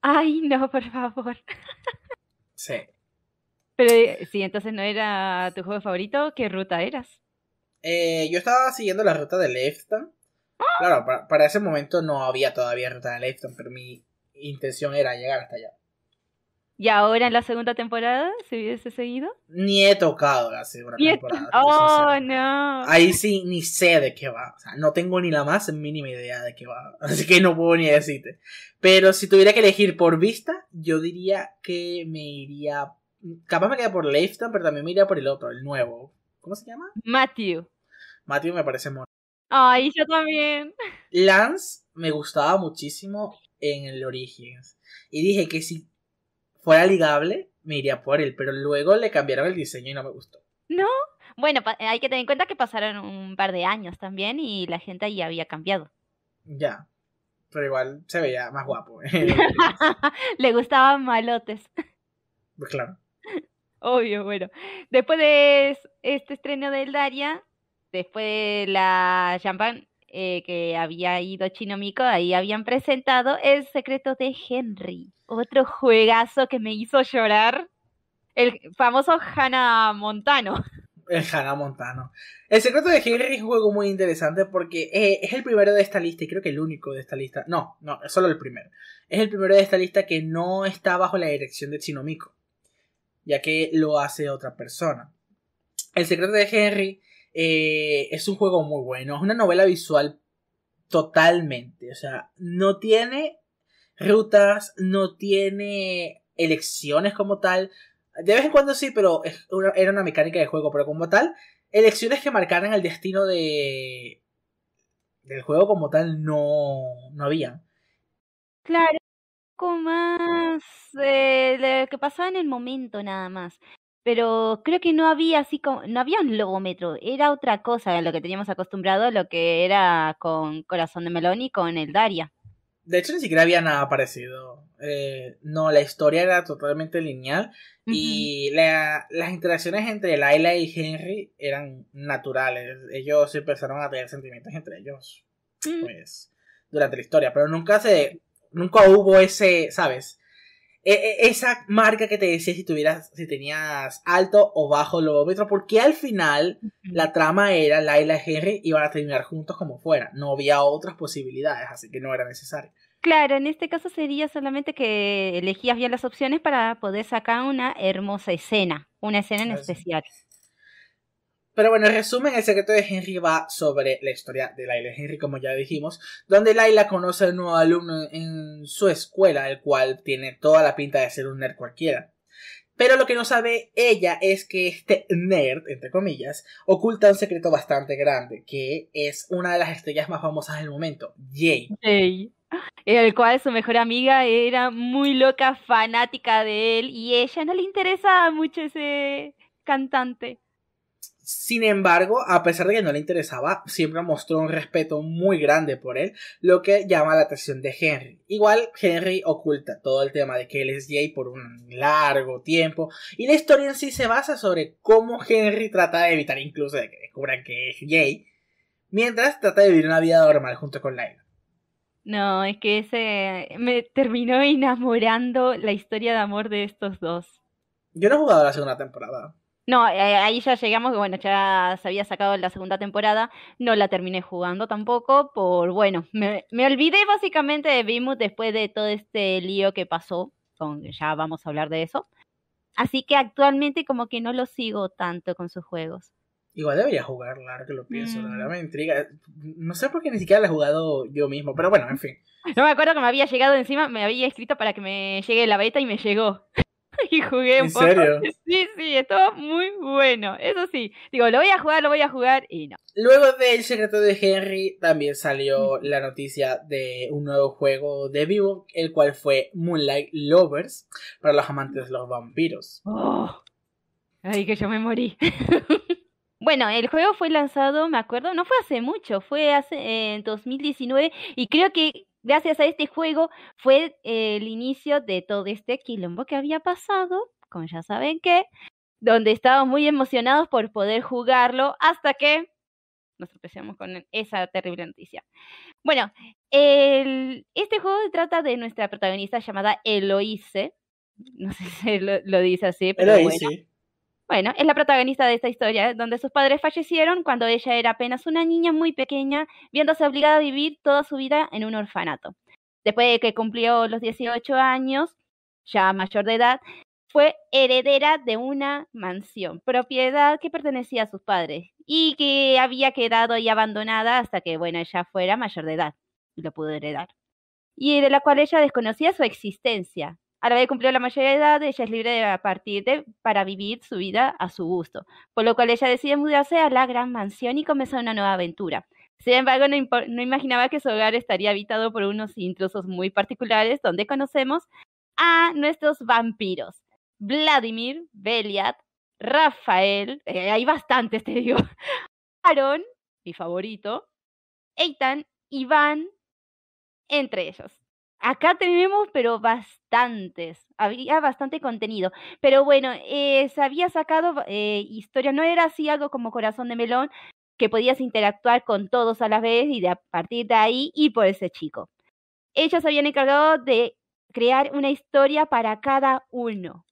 Ay, no, por favor. sí. Pero eh, si entonces no era tu juego favorito, ¿qué ruta eras? Eh, yo estaba siguiendo la ruta de Lefta Claro, para, ese momento no había todavía Ruta de Lifetime, pero mi intención era llegar hasta allá. ¿Y ahora en la segunda temporada si hubiese seguido? Ni he tocado la segunda temporada. Oh, no. Ahí sí ni sé de qué va. O sea, no tengo ni la más mínima idea de qué va. Así que no puedo ni decirte. Pero si tuviera que elegir por vista, yo diría que me iría. Capaz me queda por Leifton, pero también me iría por el otro, el nuevo. ¿Cómo se llama? Matthew. Matthew me parece mono. Ay, yo también. Lance me gustaba muchísimo en el Origins. Y dije que si fuera ligable, me iría por él. Pero luego le cambiaron el diseño y no me gustó. ¿No? Bueno, hay que tener en cuenta que pasaron un par de años también y la gente ya había cambiado. Ya. Pero igual se veía más guapo. le gustaban malotes. Pues claro. Obvio, bueno. Después de este estreno del Daria, después de la champán eh, que había ido Chinomico, ahí habían presentado El secreto de Henry, otro juegazo que me hizo llorar, el famoso Hannah Montano. El Hannah Montano. El secreto de Henry es un juego muy interesante porque eh, es el primero de esta lista y creo que el único de esta lista. No, no, es solo el primero. Es el primero de esta lista que no está bajo la dirección de Chinomiko... ya que lo hace otra persona. El secreto de Henry eh, es un juego muy bueno, es una novela visual totalmente. O sea, no tiene rutas, no tiene elecciones como tal. De vez en cuando sí, pero era una mecánica de juego, pero como tal, elecciones que marcaran el destino de del juego como tal no, no había. Claro, un poco más eh, de lo que pasaba en el momento nada más pero creo que no había así como, no había un logómetro, era otra cosa de lo que teníamos acostumbrado, lo que era con Corazón de Melón y con el Daria. De hecho, ni siquiera había nada parecido. Eh, no, la historia era totalmente lineal y las interacciones entre Laila y Henry eran naturales. Ellos empezaron a tener sentimientos entre ellos, mm. pues, durante la historia, pero nunca se, nunca hubo ese, ¿sabes? E, e, esa marca que te decía si tuvieras, si tenías alto o bajo lobómetro, porque al final la trama era Laila y Henry iban a terminar juntos como fuera, no había otras posibilidades, así que no era necesario. Claro, en este caso sería solamente que elegías bien las opciones para poder sacar una hermosa escena, una escena en especial. Pero bueno, en resumen, el secreto de Henry va sobre la historia de Laila Henry, como ya dijimos, donde Laila conoce a un nuevo alumno en su escuela, el cual tiene toda la pinta de ser un nerd cualquiera. Pero lo que no sabe ella es que este nerd, entre comillas, oculta un secreto bastante grande, que es una de las estrellas más famosas del momento, Jay. Jay. El cual su mejor amiga era muy loca, fanática de él, y ella no le interesaba mucho ese cantante. Sin embargo, a pesar de que no le interesaba, siempre mostró un respeto muy grande por él, lo que llama la atención de Henry. Igual, Henry oculta todo el tema de que él es gay por un largo tiempo, y la historia en sí se basa sobre cómo Henry trata de evitar incluso de que descubran que es gay, mientras trata de vivir una vida normal junto con Lila. No, es que ese me terminó enamorando la historia de amor de estos dos. Yo no he jugado la segunda temporada. No, eh, ahí ya llegamos, bueno, ya se había sacado la segunda temporada, no la terminé jugando tampoco, por bueno, me, olvidé básicamente de Bimuth después de todo este lío que pasó, con, ya vamos a hablar de eso. Así que actualmente como que no lo sigo tanto con sus juegos. Igual debería jugarla, ahora que lo pienso, mm. verdad me intriga. No sé por qué ni siquiera la he jugado yo mismo, pero bueno, en fin. No me acuerdo que me había llegado encima, me había escrito para que me llegue la beta y me llegó. y jugué un poco. Serio? Sí, sí, estuvo muy bueno. Eso sí, digo, lo voy a jugar, lo voy a jugar y no. Luego del secreto de Henry también salió la noticia de un nuevo juego de vivo, el cual fue Moonlight Lovers para los amantes de los vampiros. Oh. ay, que yo me morí. Bueno, el juego fue lanzado, me acuerdo, no fue hace mucho, fue hace eh, en 2019 y creo que gracias a este juego fue el inicio de todo este quilombo que había pasado, como ya saben que, donde estábamos muy emocionados por poder jugarlo hasta que nos tropezamos con esa terrible noticia. Bueno, este juego trata de nuestra protagonista llamada Eloise. No sé si lo, dice así, pero bueno. Bueno, es la protagonista de esta historia, donde sus padres fallecieron cuando ella era apenas una niña muy pequeña, viéndose obligada a vivir toda su vida en un orfanato. Después de que cumplió los 18 años, ya mayor de edad, fue heredera de una mansión, propiedad que pertenecía a sus padres y que había quedado ahí abandonada hasta que, bueno, ella fuera mayor de edad y lo pudo heredar. Y de la cual ella desconocía su existencia, Ahora que cumplió la mayoría de edad, ella es libre de partir para vivir su vida a su gusto, por lo cual ella decide mudarse a la gran mansión y comenzar una nueva aventura. Sin embargo, no, imaginaba que su hogar estaría habitado por unos intrusos muy particulares, donde conocemos a nuestros vampiros. Vladimir, Beliat, Rafael, eh, hay bastantes, te digo. Aaron, mi favorito, Eitan, Iván, entre ellos. Acá tenemos, pero bastantes. Había bastante contenido. Pero bueno, eh, se había sacado eh, historia. No era así algo como Corazón de Melón, que podías interactuar con todos a la vez y de a partir de ahí y por ese chico. Ellos habían encargado de crear una historia para cada uno.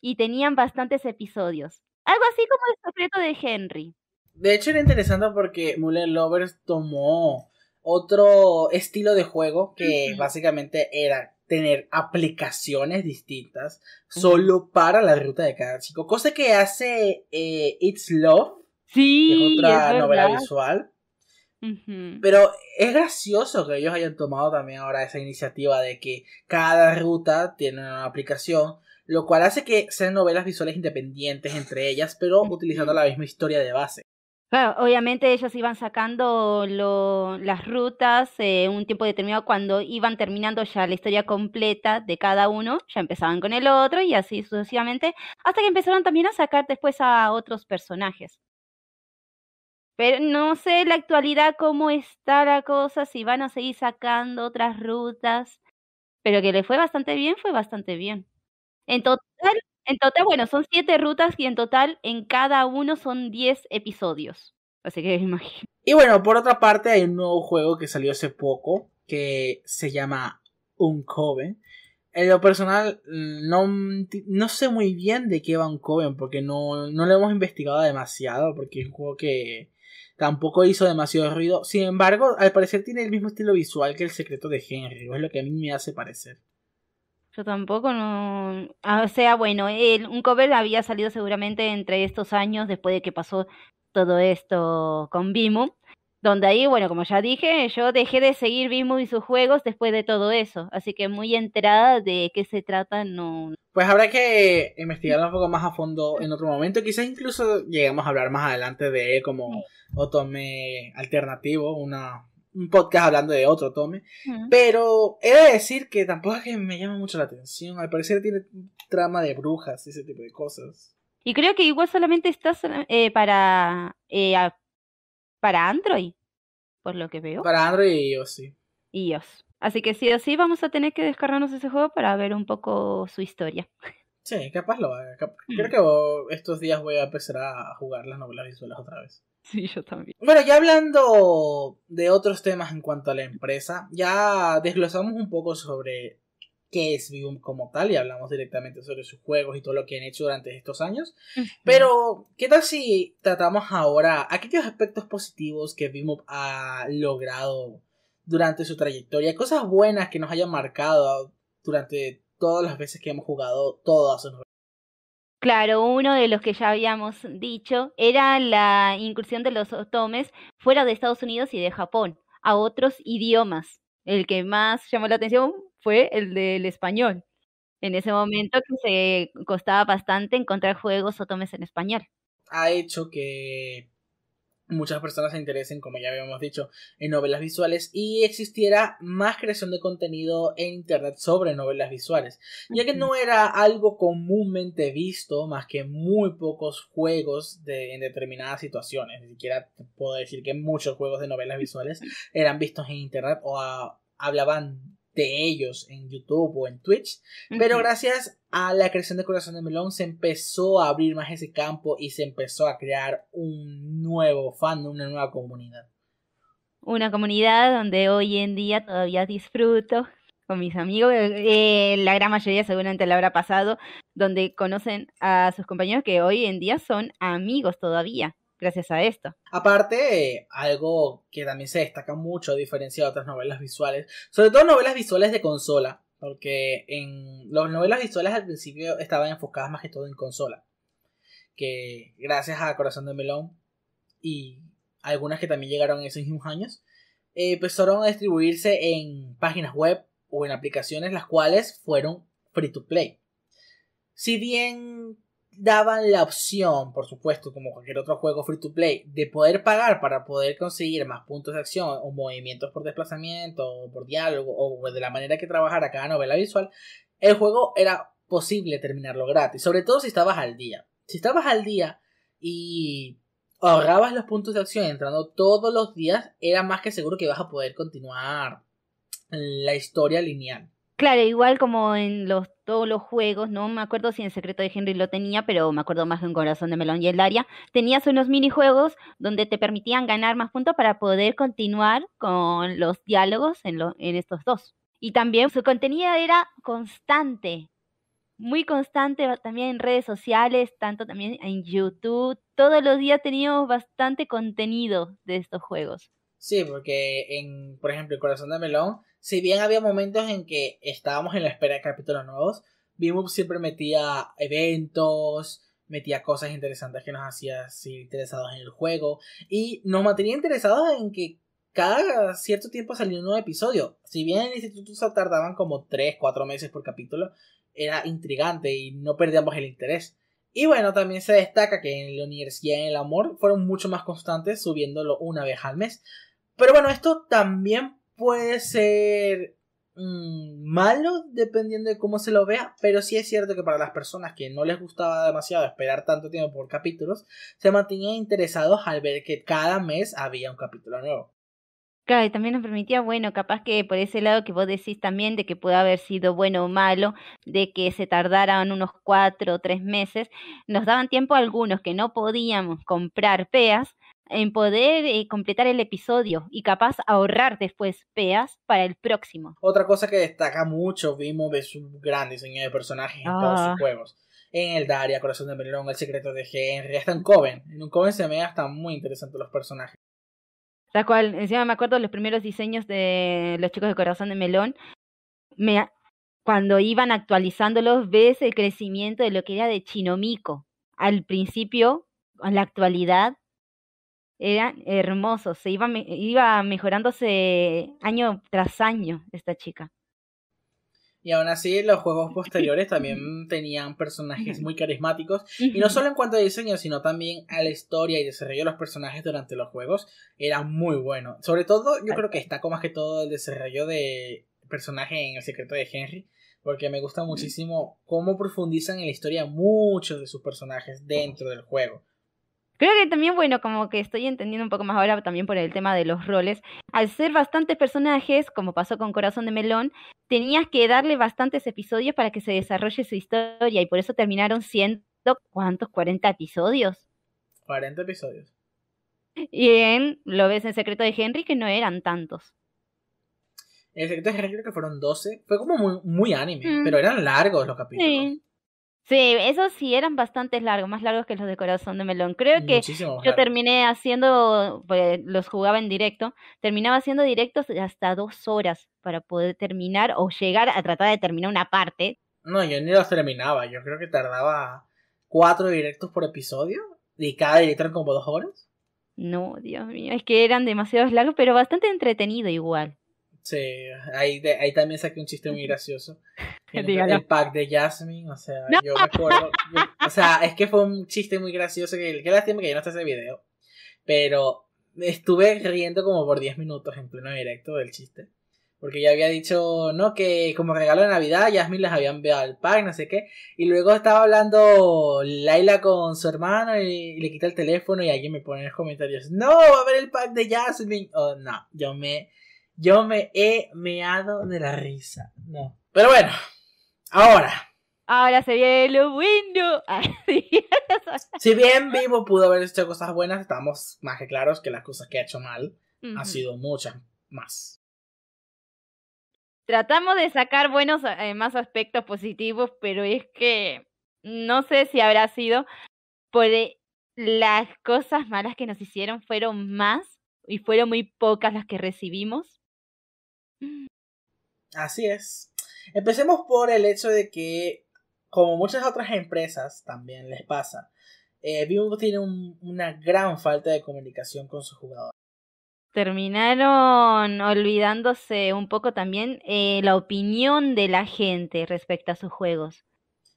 Y tenían bastantes episodios. Algo así como el secreto de Henry. De hecho, era interesante porque Mulan Lovers tomó otro estilo de juego que básicamente era tener aplicaciones distintas solo para la ruta de cada chico, cosa que hace eh, It's Love, sí, es otra novela visual. Pero es gracioso que ellos hayan tomado también ahora esa iniciativa de que cada ruta tiene una aplicación, lo cual hace que sean novelas visuales independientes entre ellas, pero utilizando la misma historia de base obviamente ellos iban sacando las rutas eh, un tiempo determinado. Cuando iban terminando ya la historia completa de cada uno, ya empezaban con el otro y así sucesivamente, hasta que empezaron también a sacar después a otros personajes. Pero no sé en la actualidad cómo está la cosa, si van a seguir sacando otras rutas. Pero que le fue bastante bien, fue bastante bien. En total, en total, bueno, son siete rutas y en total en cada uno son diez episodios. Así que imagino. Y bueno, por otra parte, hay un nuevo juego que salió hace poco que se llama Un Coven. En lo personal, mm, no, mm, no sé muy bien de qué va un coven, porque no, no lo hemos investigado demasiado porque es un juego que tampoco hizo demasiado ruido. Sin embargo, al parecer tiene el mismo estilo visual que El secreto de Henry, es lo que a mí me hace parecer. Yo tampoco, no. Ah, o sea, bueno, el, un cover había salido seguramente entre estos años después de que pasó todo esto con Bimu. Donde ahí, bueno, como ya dije, yo dejé de seguir Bimu y sus juegos después de todo eso. Así que muy enterada de qué se trata, no. Pues habrá que investigar un poco más a fondo en otro momento. Quizás incluso llegamos a hablar más adelante de él como Otome alternativo, una un podcast hablando de otro tome. Pero he de decir que tampoco es que me llama mucho la atención. Al parecer tiene trama de brujas y ese tipo de cosas. Y creo que igual solamente está eh, para, eh, para Android, por lo que veo. Para Android y iOS, sí. Y iOS. Así que sí o sí vamos a tener que descargarnos ese juego para ver un poco su historia. Sí, capaz lo haga. Mm. Creo que estos días voy a empezar a jugar las novelas visuales otra vez. Sí, yo también. Bueno, ya hablando de otros temas en cuanto a la empresa, ya desglosamos un poco sobre qué es Vivum como tal y hablamos directamente sobre sus juegos y todo lo que han hecho durante estos años. Pero, ¿qué tal si tratamos ahora aquellos aspectos positivos que Vivum ha logrado durante su trayectoria? Cosas buenas que nos hayan marcado durante todas las veces que hemos jugado todas sus Claro, uno de los que ya habíamos dicho era la incursión de los otomes fuera de Estados Unidos y de Japón a otros idiomas. El que más llamó la atención fue el del español. En ese momento se costaba bastante encontrar juegos otomes en español. Ha hecho que muchas personas se interesen, como ya habíamos dicho, en novelas visuales y existiera más creación de contenido en Internet sobre novelas visuales, ya que no era algo comúnmente visto más que muy pocos juegos de, en determinadas situaciones, ni siquiera puedo decir que muchos juegos de novelas visuales eran vistos en Internet o ah, hablaban de ellos en YouTube o en Twitch, pero gracias a la creación de Corazón de Melón se empezó a abrir más ese campo y se empezó a crear un nuevo fan, una nueva comunidad. Una comunidad donde hoy en día todavía disfruto con mis amigos, eh, la gran mayoría seguramente la habrá pasado, donde conocen a sus compañeros que hoy en día son amigos todavía gracias a esto. Aparte, algo que también se destaca mucho a diferencia de otras novelas visuales, sobre todo novelas visuales de consola, porque en las novelas visuales al principio estaban enfocadas más que todo en consola, que gracias a Corazón de Melón y algunas que también llegaron en esos mismos años, eh, empezaron a distribuirse en páginas web o en aplicaciones las cuales fueron free to play. Si bien daban la opción, por supuesto, como cualquier otro juego free to play, de poder pagar para poder conseguir más puntos de acción o movimientos por desplazamiento o por diálogo o de la manera que trabajara cada novela visual, el juego era posible terminarlo gratis, sobre todo si estabas al día. Si estabas al día y ahorrabas los puntos de acción entrando todos los días, era más que seguro que ibas a poder continuar la historia lineal. Claro, igual como en los todos los juegos, no me acuerdo si en Secreto de Henry lo tenía, pero me acuerdo más Un Corazón de Melón y el área tenías unos minijuegos donde te permitían ganar más puntos para poder continuar con los diálogos en, en estos dos. Y también su contenido era constante, muy constante también en redes sociales, tanto también en YouTube. Todos los días teníamos bastante contenido de estos juegos. Sí, porque en, por ejemplo, El Corazón de Melón si bien había momentos en que estábamos en la espera de capítulos nuevos, vivo siempre metía eventos, metía cosas interesantes que nos hacía así interesados en el juego y nos mantenía interesados en que cada cierto tiempo salía un nuevo episodio. Si bien en el instituto se tardaban como 3, 4 meses por capítulo, era intrigante y no perdíamos el interés. Y bueno, también se destaca que en la universidad en el amor fueron mucho más constantes subiéndolo una vez al mes. Pero bueno, esto también puede ser mm, malo dependiendo de cómo se lo vea, pero sí es cierto que para las personas que no les gustaba demasiado esperar tanto tiempo por capítulos, se mantenían interesados al ver que cada mes había un capítulo nuevo. Claro, y también nos permitía, bueno, capaz que por ese lado que vos decís también de que pudo haber sido bueno o malo, de que se tardaran unos cuatro o tres meses, nos daban tiempo algunos que no podíamos comprar PEAS en poder eh, completar el episodio y capaz ahorrar después peas para el próximo. Otra cosa que destaca mucho vimos de su gran diseño de personajes en todos sus ah. juegos. En el Daria, Corazón de Melón, El Secreto de Henry, hasta en Coven. En un Coven se me hasta muy interesante los personajes. La cual, encima me acuerdo los primeros diseños de los chicos de Corazón de Melón. Me, cuando iban actualizándolos, ves el crecimiento de lo que era de Chinomico. Al principio, en la actualidad, eran hermosos, se iba, mejorándose año tras año esta chica. Y aún así, los juegos posteriores también tenían personajes muy carismáticos. Y no solo en cuanto a diseño, sino también a la historia y desarrollo de los personajes durante los juegos. Era muy bueno. Sobre todo, yo creo que destaco más que todo el desarrollo de personaje en El secreto de Henry. Porque me gusta muchísimo cómo profundizan en la historia muchos de sus personajes dentro del juego. Creo que también, bueno, como que estoy entendiendo un poco más ahora también por el tema de los roles. Al ser bastantes personajes, como pasó con Corazón de Melón, tenías que darle bastantes episodios para que se desarrolle su historia y por eso terminaron siendo, ¿cuántos? ¿40 episodios? 40 episodios. Y en, lo ves en Secreto de Henry, que no eran tantos. En secreto de Henry creo que fueron 12. Fue como muy, muy anime, mm. pero eran largos los capítulos. Sí, esos sí eran bastante largos, más largos que los de Corazón de Melón. Creo que yo terminé haciendo, pues, los jugaba en directo, terminaba haciendo directos hasta dos horas para poder terminar o llegar a tratar de terminar una parte. No, yo ni los terminaba, yo creo que tardaba cuatro directos por episodio y cada directo eran como dos horas. No, Dios mío, es que eran demasiados largos, pero bastante entretenido igual. Sí, ahí, ahí también saqué un chiste muy gracioso el pack de Jasmine, o sea, yo recuerdo, o sea, es que fue un chiste muy gracioso, que la lástima que ya no está ese video, pero estuve riendo como por 10 minutos en pleno directo del chiste, porque ya había dicho, no, que como regalo de Navidad Jasmine les había enviado el pack, no sé qué, y luego estaba hablando Laila con su hermano y, le quita el teléfono y alguien me pone en los comentarios, no, va a ver el pack de Jasmine, oh no, yo me... Yo me he meado de la risa. No. Pero bueno, Ahora. Ahora se viene lo bueno. Ah, si bien Vivo pudo haber hecho cosas buenas, estamos más que claros que las cosas que ha hecho mal ha han sido muchas más. Tratamos de sacar buenos eh, más aspectos positivos, pero es que no sé si habrá sido por eh, las cosas malas que nos hicieron fueron más y fueron muy pocas las que recibimos. Así es. Empecemos por el hecho de que, como muchas otras empresas también les pasa, eh, Vivo tiene una gran falta de comunicación con sus jugadores. Terminaron olvidándose un poco también eh, la opinión de la gente respecto a sus juegos.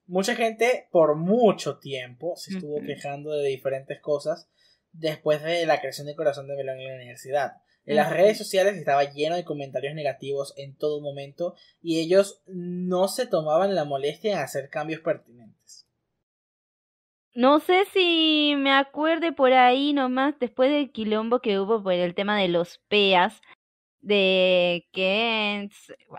Mucha gente por mucho tiempo se estuvo quejando de diferentes cosas después de la creación de Corazón de Melón en la universidad. En las redes sociales estaba lleno de comentarios negativos en todo momento y ellos no se tomaban la molestia en hacer cambios pertinentes. No sé si me acuerde por ahí nomás, después del quilombo que hubo por el tema de los PEAS, de que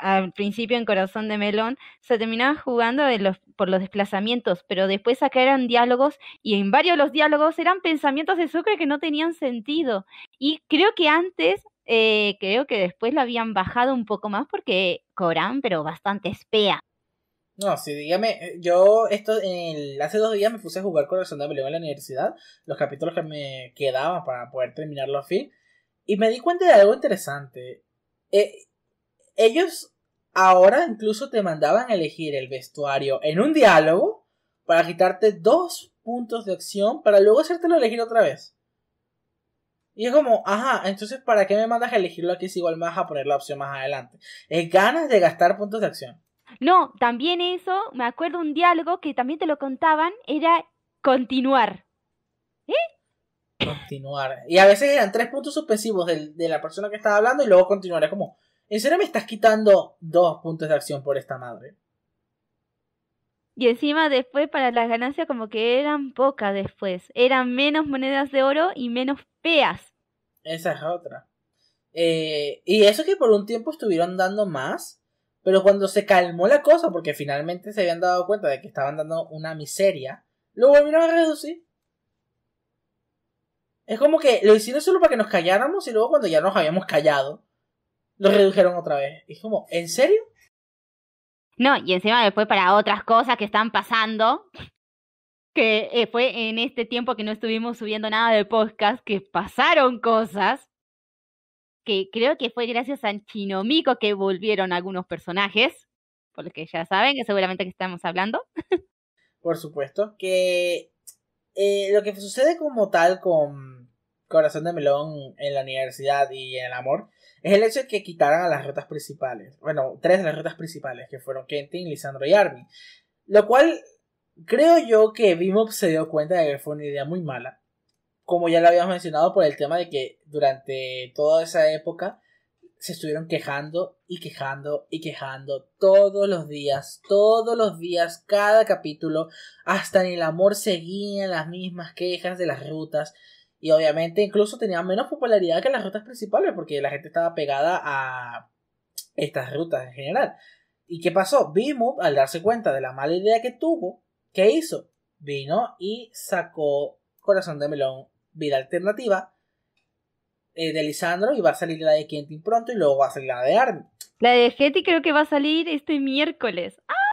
al principio en Corazón de Melón se terminaba jugando de los, por los desplazamientos, pero después acá eran diálogos y en varios de los diálogos eran pensamientos de Sucre que no tenían sentido. Y creo que antes, eh, creo que después lo habían bajado un poco más porque Corán, pero bastante espea. No, sí, dígame, eh, yo esto en hace dos días me puse a jugar Corazón de Melón en la universidad, los capítulos que me quedaban para poder terminarlo a fin. Y me di cuenta de algo interesante. Eh, ellos ahora incluso te mandaban a elegir el vestuario en un diálogo para quitarte dos puntos de acción para luego hacértelo elegir otra vez. Y es como, ajá, entonces ¿para qué me mandas a elegirlo aquí si igual me vas a poner la opción más adelante? Es ganas de gastar puntos de acción. No, también eso, me acuerdo un diálogo que también te lo contaban, era continuar. ¿Eh? continuar. Y a veces eran tres puntos suspensivos de, la persona que estaba hablando y luego continuar. como, ¿en serio me estás quitando dos puntos de acción por esta madre? Y encima después para las ganancias como que eran pocas después. Eran menos monedas de oro y menos peas. Esa es otra. Eh, y eso que por un tiempo estuvieron dando más, pero cuando se calmó la cosa, porque finalmente se habían dado cuenta de que estaban dando una miseria, lo volvieron a reducir. Es como que lo hicieron solo para que nos calláramos y luego cuando ya nos habíamos callado, lo redujeron otra vez. Y es como, ¿en serio? No, y encima después para otras cosas que están pasando, que eh, fue en este tiempo que no estuvimos subiendo nada de podcast, que pasaron cosas, que creo que fue gracias a Chinomico que volvieron algunos personajes, porque ya saben que seguramente que estamos hablando. Por supuesto, que eh, lo que sucede como tal con Corazón de Melón en la universidad y en el amor es el hecho de que quitaran a las rutas principales. Bueno, tres de las rutas principales, que fueron Kentin, Lisandro y Armin. Lo cual creo yo que Bimop se dio cuenta de que fue una idea muy mala. Como ya lo habíamos mencionado por el tema de que durante toda esa época se estuvieron quejando y quejando y quejando todos los días, todos los días, cada capítulo, hasta en el amor seguían las mismas quejas de las rutas. Y obviamente incluso tenían menos popularidad que las rutas principales porque la gente estaba pegada a estas rutas en general. ¿Y qué pasó? Vimos, al darse cuenta de la mala idea que tuvo, ¿qué hizo? Vino y sacó Corazón de Melón, Vida Alternativa, eh, de Lisandro y va a salir la de Quentin pronto y luego va a salir la de Armin. La de Getty creo que va a salir este miércoles. Ah.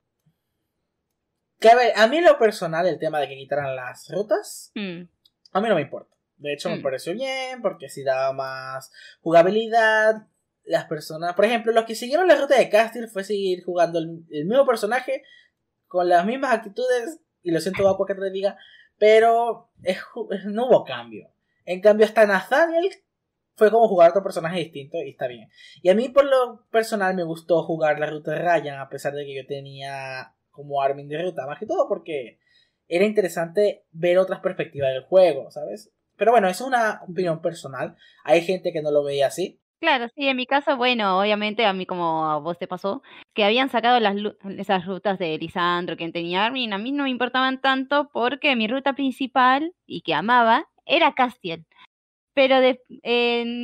a mí lo personal, el tema de que quitaran las rutas, mm. a mí no me importa. De hecho, me mm. pareció bien, porque si daba más jugabilidad. Las personas, por ejemplo, los que siguieron la ruta de Castle fue seguir jugando el, mismo personaje con las mismas actitudes. Y lo siento, Aqua, que te diga, pero no hubo cambio. En cambio, está Nathaniel, fue como jugar a otro personaje distinto y está bien. Y a mí por lo personal me gustó jugar la ruta de Ryan a pesar de que yo tenía como Armin de ruta, más que todo porque era interesante ver otras perspectivas del juego, ¿sabes? Pero bueno, es una opinión personal. Hay gente que no lo veía así. Claro, sí, en mi caso, bueno, obviamente a mí como a vos te pasó, que habían sacado las, esas rutas de Lisandro que tenía Armin, a mí no me importaban tanto porque mi ruta principal y que amaba era Castiel pero de,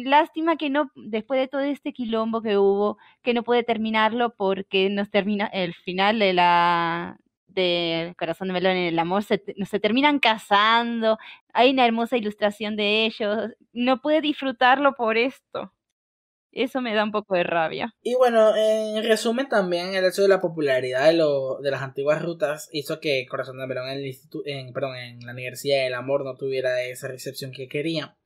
lástima que no, después de todo este quilombo que hubo, que no pude terminarlo porque nos termina el final de la de Corazón de Melón en el amor, se, se terminan casando, hay una hermosa ilustración de ellos, no pude disfrutarlo por esto. Eso me da un poco de rabia. Y bueno, en resumen también el hecho de la popularidad de, lo, de las antiguas rutas hizo que Corazón de Melón en, en, perdón, en la Universidad del Amor no tuviera esa recepción que quería.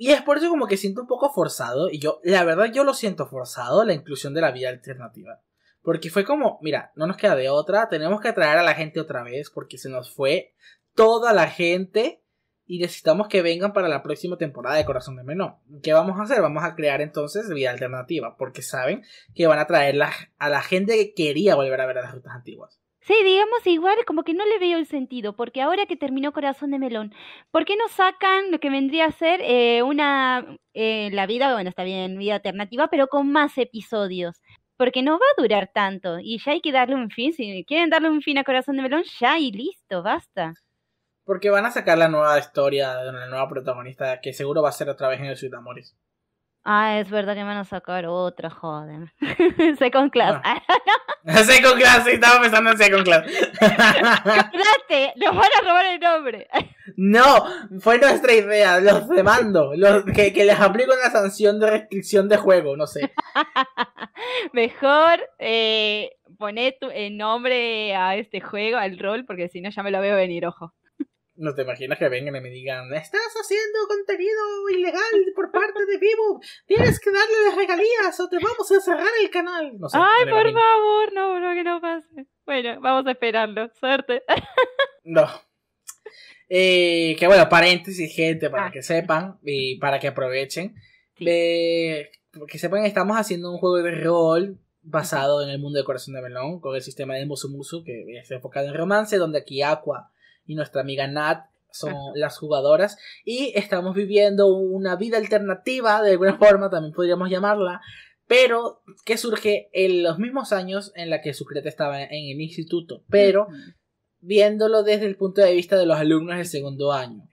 Y es por eso como que siento un poco forzado, y yo, la verdad yo lo siento forzado, la inclusión de la vida alternativa. Porque fue como, mira, no nos queda de otra, tenemos que atraer a la gente otra vez, porque se nos fue toda la gente y necesitamos que vengan para la próxima temporada de Corazón de Menor. ¿Qué vamos a hacer? Vamos a crear entonces vida alternativa, porque saben que van a traer a la gente que quería volver a ver a las rutas antiguas. Sí, digamos igual como que no le veo el sentido, porque ahora que terminó Corazón de Melón, ¿por qué no sacan lo que vendría a ser eh, una, eh, la vida, bueno, está bien, vida alternativa, pero con más episodios? Porque no va a durar tanto y ya hay que darle un fin. Si quieren darle un fin a Corazón de Melón, ya y listo, basta. Porque van a sacar la nueva historia de la nueva protagonista que seguro va a ser otra vez en el Ciudad Amores. Ah, es verdad que me van a sacar otra, joder. second class. Ah. Ah, second class, sí, estaba pensando en second class. ¡Cállate! ¡Nos van a robar el nombre! no, fue nuestra idea. Los demando. Los, que, que les aplico una sanción de restricción de juego, no sé. Mejor eh, poner tu nombre a este juego, al rol, porque si no ya me lo veo venir, ojo. No te imaginas que vengan y me digan, estás haciendo contenido ilegal por parte de Vivo, tienes que darle las regalías o te vamos a cerrar el canal. Ay, por favor, no, no, que no pase. Bueno, vamos a esperarlo, suerte. no. Eh, que bueno, paréntesis, gente, para ah. que sepan y para que aprovechen. que sepan, estamos haciendo un juego de rol basado en el mundo de Corazón de Melón, con el sistema de Musumusu, que es enfocado en romance, donde aquí Aqua y nuestra amiga Nat son las jugadoras y estamos viviendo una vida alternativa de alguna forma también podríamos llamarla pero que surge en los mismos años en la que Sucrete estaba en el instituto pero viéndolo desde el punto de vista de los alumnos del segundo año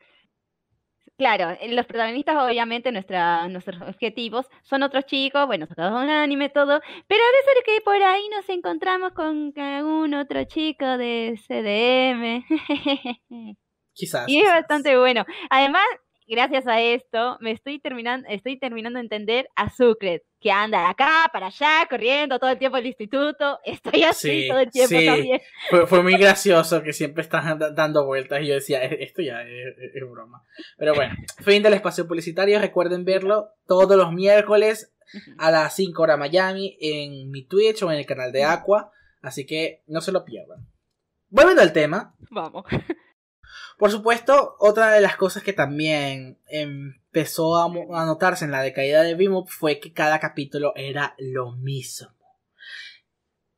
Claro, eh, los protagonistas, obviamente, nuestra, nuestros objetivos son otros chicos, bueno, sacados todos un anime, todo, pero a veces que por ahí nos encontramos con algún otro chico de CDM. Quizás. Y es bastante bueno. Además, gracias a esto, me estoy terminando, estoy terminando de entender a Sucre que anda acá para allá, corriendo todo el tiempo al instituto. Estoy así todo el tiempo también. Fue, muy gracioso que siempre estás dando vueltas y yo decía, e-, esto ya es, broma. Pero bueno, fin del espacio publicitario. Recuerden verlo todos los miércoles a las 5 horas Miami en mi Twitch o en el canal de Aqua. Así que no se lo pierdan. Volviendo al tema. Vamos. Por supuesto, otra de las cosas que también em, empezó a, anotarse notarse en la decaída de Vimo fue que cada capítulo era lo mismo.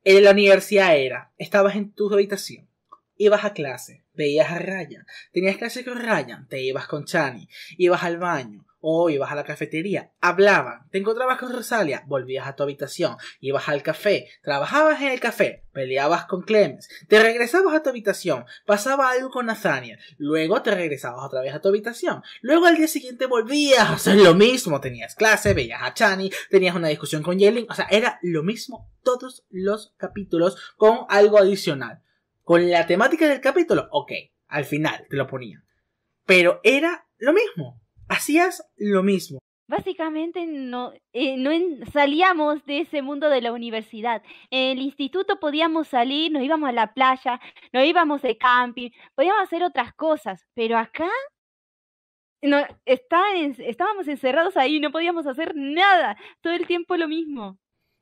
En la universidad era, estabas en tu habitación, ibas a clase, veías a Ryan, tenías clase con Ryan, te ibas con Chani, ibas al baño, o ibas a la cafetería, hablaban, te encontrabas con Rosalia, volvías a tu habitación, ibas al café, trabajabas en el café, peleabas con Clemens, te regresabas a tu habitación, pasaba algo con Nathaniel, luego te regresabas otra vez a tu habitación, luego al día siguiente volvías a hacer lo mismo, tenías clase, veías a Chani, tenías una discusión con Yelin, o sea, era lo mismo todos los capítulos con algo adicional. Con la temática del capítulo, ok, al final te lo ponían. Pero era lo mismo hacías lo mismo. Básicamente no, eh, no salíamos de ese mundo de la universidad. En el instituto podíamos salir, nos íbamos a la playa, nos íbamos de camping, podíamos hacer otras cosas, pero acá no, está, estábamos encerrados ahí, no podíamos hacer nada, todo el tiempo lo mismo.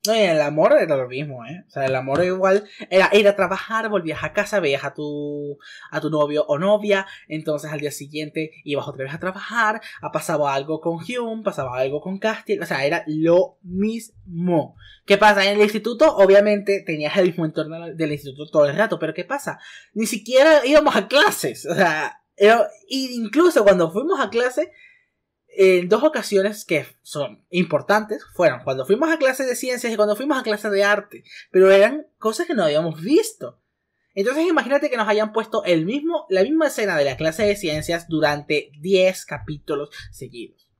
No, el amor era lo mismo, ¿eh? O sea, el amor igual era ir a trabajar, volvías a casa, veías a tu, a tu novio o novia, entonces al día siguiente ibas otra vez a trabajar, ha ah, pasado algo con Hume, pasaba algo con Castiel, o sea, era lo mismo. ¿Qué pasa? En el instituto, obviamente, tenías el mismo entorno del instituto todo el rato, pero ¿qué pasa? Ni siquiera íbamos a clases, o sea, incluso cuando fuimos a clases en dos ocasiones que son importantes fueron cuando fuimos a clases de ciencias y cuando fuimos a clases de arte, pero eran cosas que no habíamos visto. Entonces imagínate que nos hayan puesto el mismo, la misma escena de la clase de ciencias durante 10 capítulos seguidos.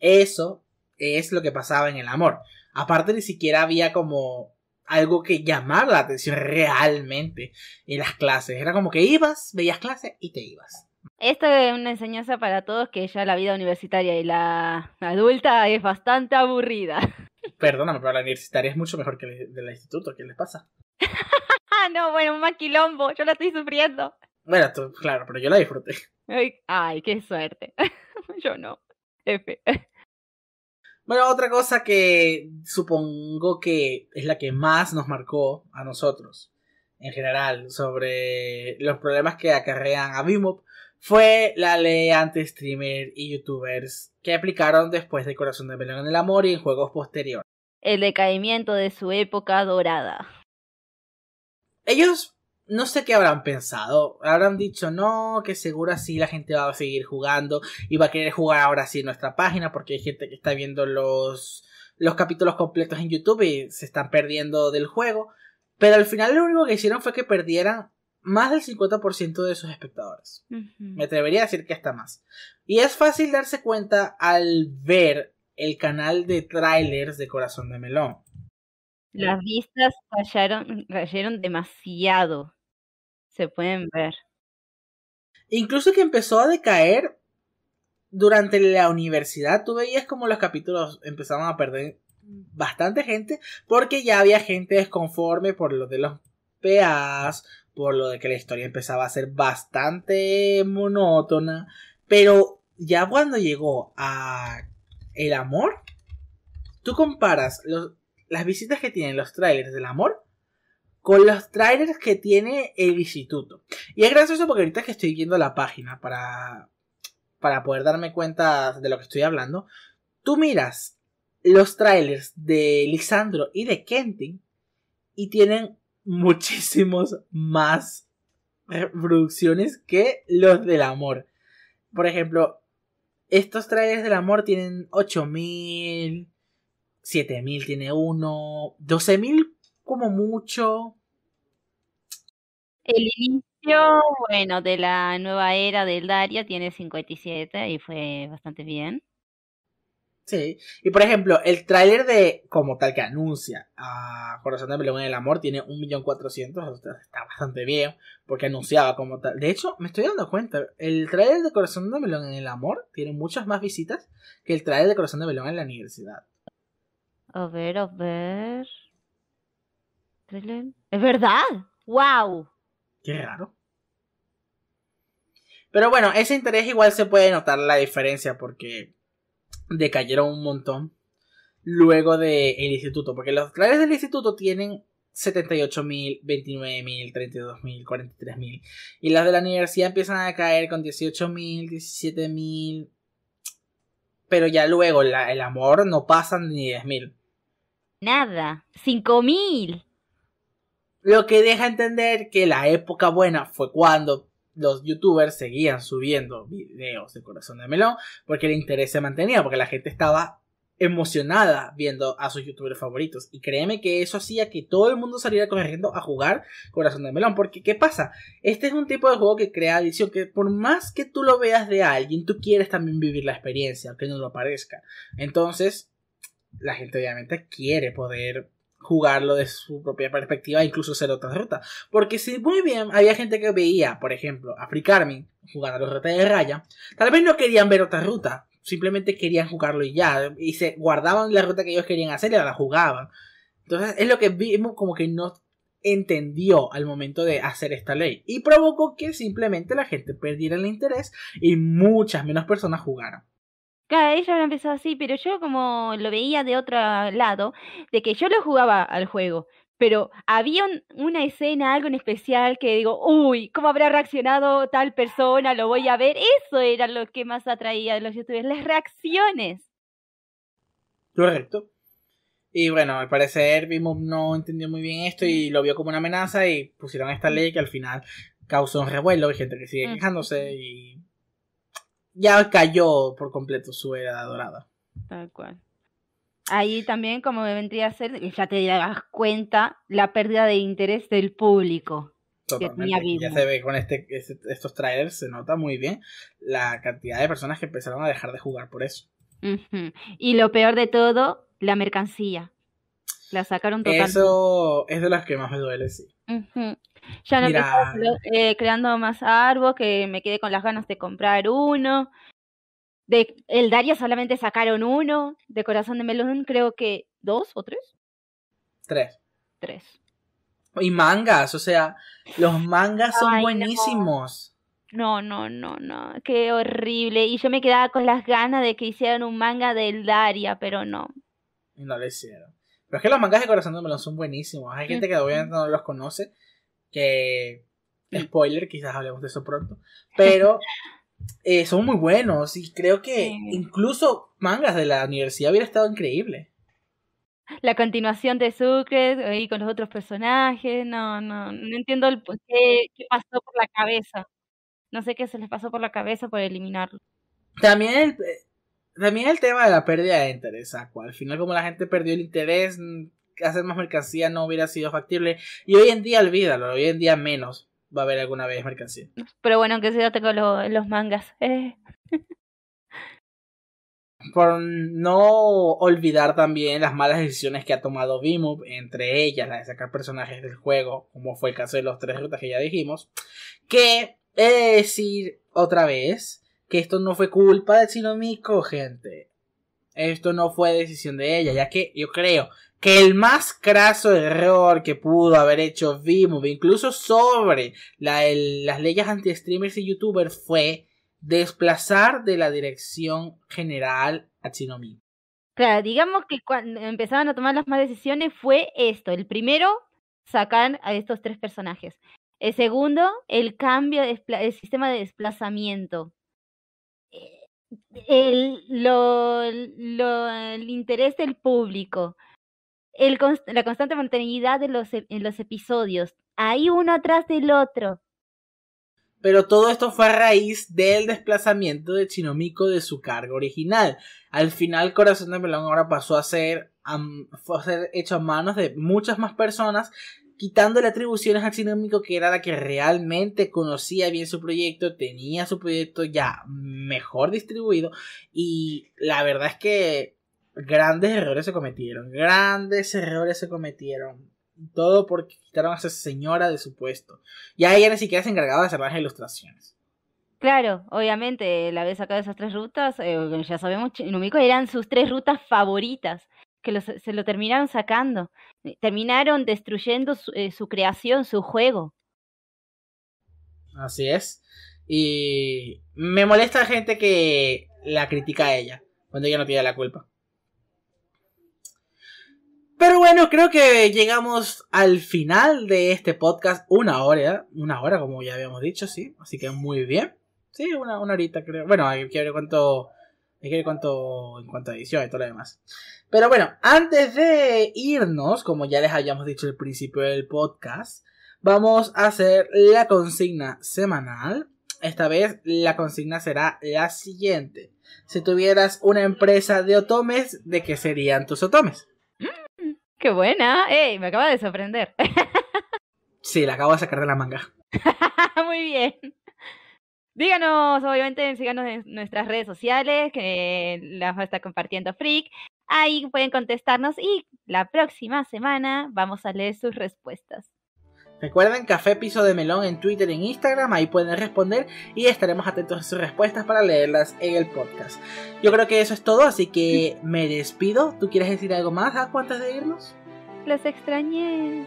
Eso es lo que pasaba en el amor. Aparte ni siquiera había como algo que llamar la atención realmente en las clases. Era como que ibas, veías clases y te ibas. Esta es una enseñanza para todos que ya la vida universitaria y la adulta es bastante aburrida. Perdóname, pero la universitaria es mucho mejor que la del instituto. ¿Qué les pasa? Ah, no, bueno, un maquilombo. Yo la estoy sufriendo. Bueno, claro, pero yo la disfruté. Ay, qué suerte. yo no. F. Bueno, otra cosa que supongo que es la que más nos marcó a nosotros, en general, sobre los problemas que acarrean a Bimop, fue la ley ante streamers y youtubers que aplicaron después de Corazón de Melón en el Amor y en juegos posteriores. El decaimiento de su época dorada. Ellos no sé qué habrán pensado. Habrán dicho, no, que seguro sí la gente va a seguir jugando y va a querer jugar ahora sí en nuestra página porque hay gente que está viendo los, los capítulos completos en YouTube y se están perdiendo del juego. Pero al final lo único que hicieron fue que perdieran más del 50% de sus espectadores. Me atrevería a decir que hasta más. Y es fácil darse cuenta al ver el canal de trailers de Corazón de Melón. Las vistas cayeron, cayeron demasiado. Se pueden ver. Incluso que empezó a decaer durante la universidad. Tú veías como los capítulos empezaban a perder bastante gente porque ya había gente desconforme por lo de los por lo de que la historia empezaba a ser bastante monótona, pero ya cuando llegó a El Amor, tú comparas las visitas que tienen los trailers del Amor con los trailers que tiene el Instituto. Y es gracioso porque ahorita que estoy viendo la página para, para poder darme cuenta de lo que estoy hablando, tú miras los trailers de Lisandro y de Kentin y tienen muchísimos más reproducciones que los del amor. Por ejemplo, estos trailers del amor tienen 8000, 7000 tiene uno, 12000 como mucho. El inicio, bueno, de la nueva era del Daria tiene 57 y fue bastante bien. Y por ejemplo, el tráiler de como tal que anuncia a Corazón de Melón en el Amor tiene 1.400.000, está bastante bien, porque anunciaba como tal. De hecho, me estoy dando cuenta, el tráiler de Corazón de Melón en el Amor tiene muchas más visitas que el tráiler de Corazón de Melón en la universidad. A ver, a ver. ¿Es verdad? ¡Wow! Qué raro. Pero bueno, ese interés igual se puede notar la diferencia porque decayeron un montón luego del el instituto, porque los claves del instituto tienen 78.000, 29.000, 32.000, 43.000 y las de la universidad empiezan a caer con 18.000, 17.000, pero ya luego la, el amor no pasan ni 10.000. Nada, 5.000. Lo que deja entender que la época buena fue cuando los youtubers seguían subiendo videos de Corazón de Melón porque el interés se mantenía, porque la gente estaba emocionada viendo a sus youtubers favoritos. Y créeme que eso hacía que todo el mundo saliera corriendo a jugar Corazón de Melón. Porque, ¿qué pasa? Este es un tipo de juego que crea adicción, que por más que tú lo veas de alguien, tú quieres también vivir la experiencia, aunque no lo aparezca Entonces, la gente obviamente quiere poder jugarlo de su propia perspectiva, e incluso hacer otra ruta Porque si muy bien había gente que veía, por ejemplo, a Free Carmen jugar a los rutas de raya, tal vez no querían ver otra ruta, simplemente querían jugarlo y ya, y se guardaban la ruta que ellos querían hacer y la jugaban. Entonces es lo que vimos como que no entendió al momento de hacer esta ley y provocó que simplemente la gente perdiera el interés y muchas menos personas jugaran. Claro, ella lo empezó así, pero yo como lo veía de otro lado, de que yo lo jugaba al juego, pero había una escena, algo en especial que digo, uy, ¿cómo habrá reaccionado tal persona? Lo voy a ver. Eso era lo que más atraía de los youtubers, las reacciones. Correcto. Y bueno, al parecer vimos no entendió muy bien esto y mm. lo vio como una amenaza y pusieron esta ley que al final causó un revuelo y gente que sigue mm. quejándose y ya cayó por completo su era dorada. Tal cual. Ahí también, como me vendría a ser, ya te das cuenta la pérdida de interés del público. Totalmente. Ya se ve con este, este, estos trailers, se nota muy bien la cantidad de personas que empezaron a dejar de jugar por eso. Y lo peor de todo, la mercancía. La sacaron totalmente. Eso es de las que más me duele, sí. Ya no eh, creando más árboles, que me quedé con las ganas de comprar uno. De el Daria solamente sacaron uno, de Corazón de Melón creo que dos o tres. Tres. Tres. Y mangas, o sea, los mangas son buenísimos. No. no, no, no, qué horrible. Y yo me quedaba con las ganas de que hicieran un manga del Daria, pero no. Y no lo hicieron. Pero es que los mangas de corazón de melón son buenísimos. Hay gente que todavía no los conoce. Que. Spoiler, quizás hablemos de eso pronto. Pero. Eh, son muy buenos y creo que incluso mangas de la universidad hubiera estado increíble. La continuación de Sucre y con los otros personajes, no, no, no entiendo qué, qué pasó por la cabeza. No sé qué se les pasó por la cabeza por eliminarlo. También el, eh, también el tema de la pérdida de interés, cual Al final, como la gente perdió el interés, mm, hacer más mercancía no hubiera sido factible. Y hoy en día, olvídalo, hoy en día menos va a haber alguna vez mercancía. Pero bueno, aunque sea tengo los mangas. Eh. Por no olvidar también las malas decisiones que ha tomado Bimub, entre ellas la de sacar personajes del juego, como fue el caso de los tres rutas que ya dijimos, que he de decir otra vez que esto no fue culpa de Shinomiko gente. Esto no fue decisión de ella, ya que yo creo que el más craso error que pudo haber hecho Vimove, incluso sobre las leyes anti-streamers y youtubers, fue desplazar de la dirección general a Chinomico. Claro, digamos que cuando empezaron a tomar las más decisiones fue esto. El primero, sacar a estos tres personajes. El segundo, el cambio sistema de desplazamiento eh, el, lo, lo, interés del público, la constante montañidad de los, e-, en los episodios, ahí uno atrás del otro. Pero todo esto fue a raíz del desplazamiento de Chinomico de su cargo original. Al final, Corazón de Melón ahora pasó a ser, a ser hecho a manos de muchas más personas quitándole atribuciones a Xinomico, que era la que realmente conocía bien su proyecto, tenía su proyecto ya mejor distribuido, y la verdad es que grandes errores se cometieron, grandes errores se cometieron. Todo porque quitaron a esa señora de su puesto. Ya ella ni siquiera se encargaba de hacer las ilustraciones. Claro, obviamente, la vez sacado esas tres rutas, eh, ya sabemos, Numiko eran sus tres rutas favoritas, que se lo terminaron sacando. Eh, terminaron destruyendo eh, su, creación, su juego. Así es. Y me molesta la gente que la critica a ella, cuando ella no tiene la culpa. Pero bueno, creo que llegamos al final de este podcast. Una hora, una hora como ya habíamos dicho, sí. Así que muy bien. Sí, una, una horita creo. Bueno, quiero ver cuánto cuanto, en cuanto a edición y todo lo demás. Pero bueno, antes de irnos, como ya les habíamos dicho al principio del podcast, vamos a hacer la consigna semanal. Esta vez la consigna será la siguiente. Si tuvieras una empresa de otomes, ¿de qué serían tus otomes? Mm, ¡Qué buena! ¡Ey! Me acaba de sorprender. sí, la acabo de sacar de la manga. Muy bien. Díganos, obviamente, síganos en nuestras redes sociales, que las va a estar compartiendo Freak. Ahí pueden contestarnos y la próxima semana vamos a leer sus respuestas. Recuerden Café Piso de Melón en Twitter en Instagram, ahí pueden responder y estaremos atentos a sus respuestas para leerlas en el podcast. Yo creo que eso es todo, así que me despido. ¿Tú quieres decir algo más, ¿cuántas antes de irnos? Los extrañé.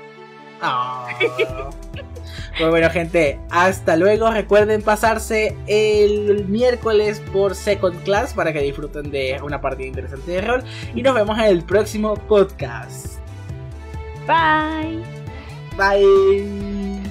Ah. Pues bueno, gente, hasta luego. Recuerden pasarse el miércoles por Second Class para que disfruten de una partida interesante de rol. Y nos vemos en el próximo podcast. Bye. Bye.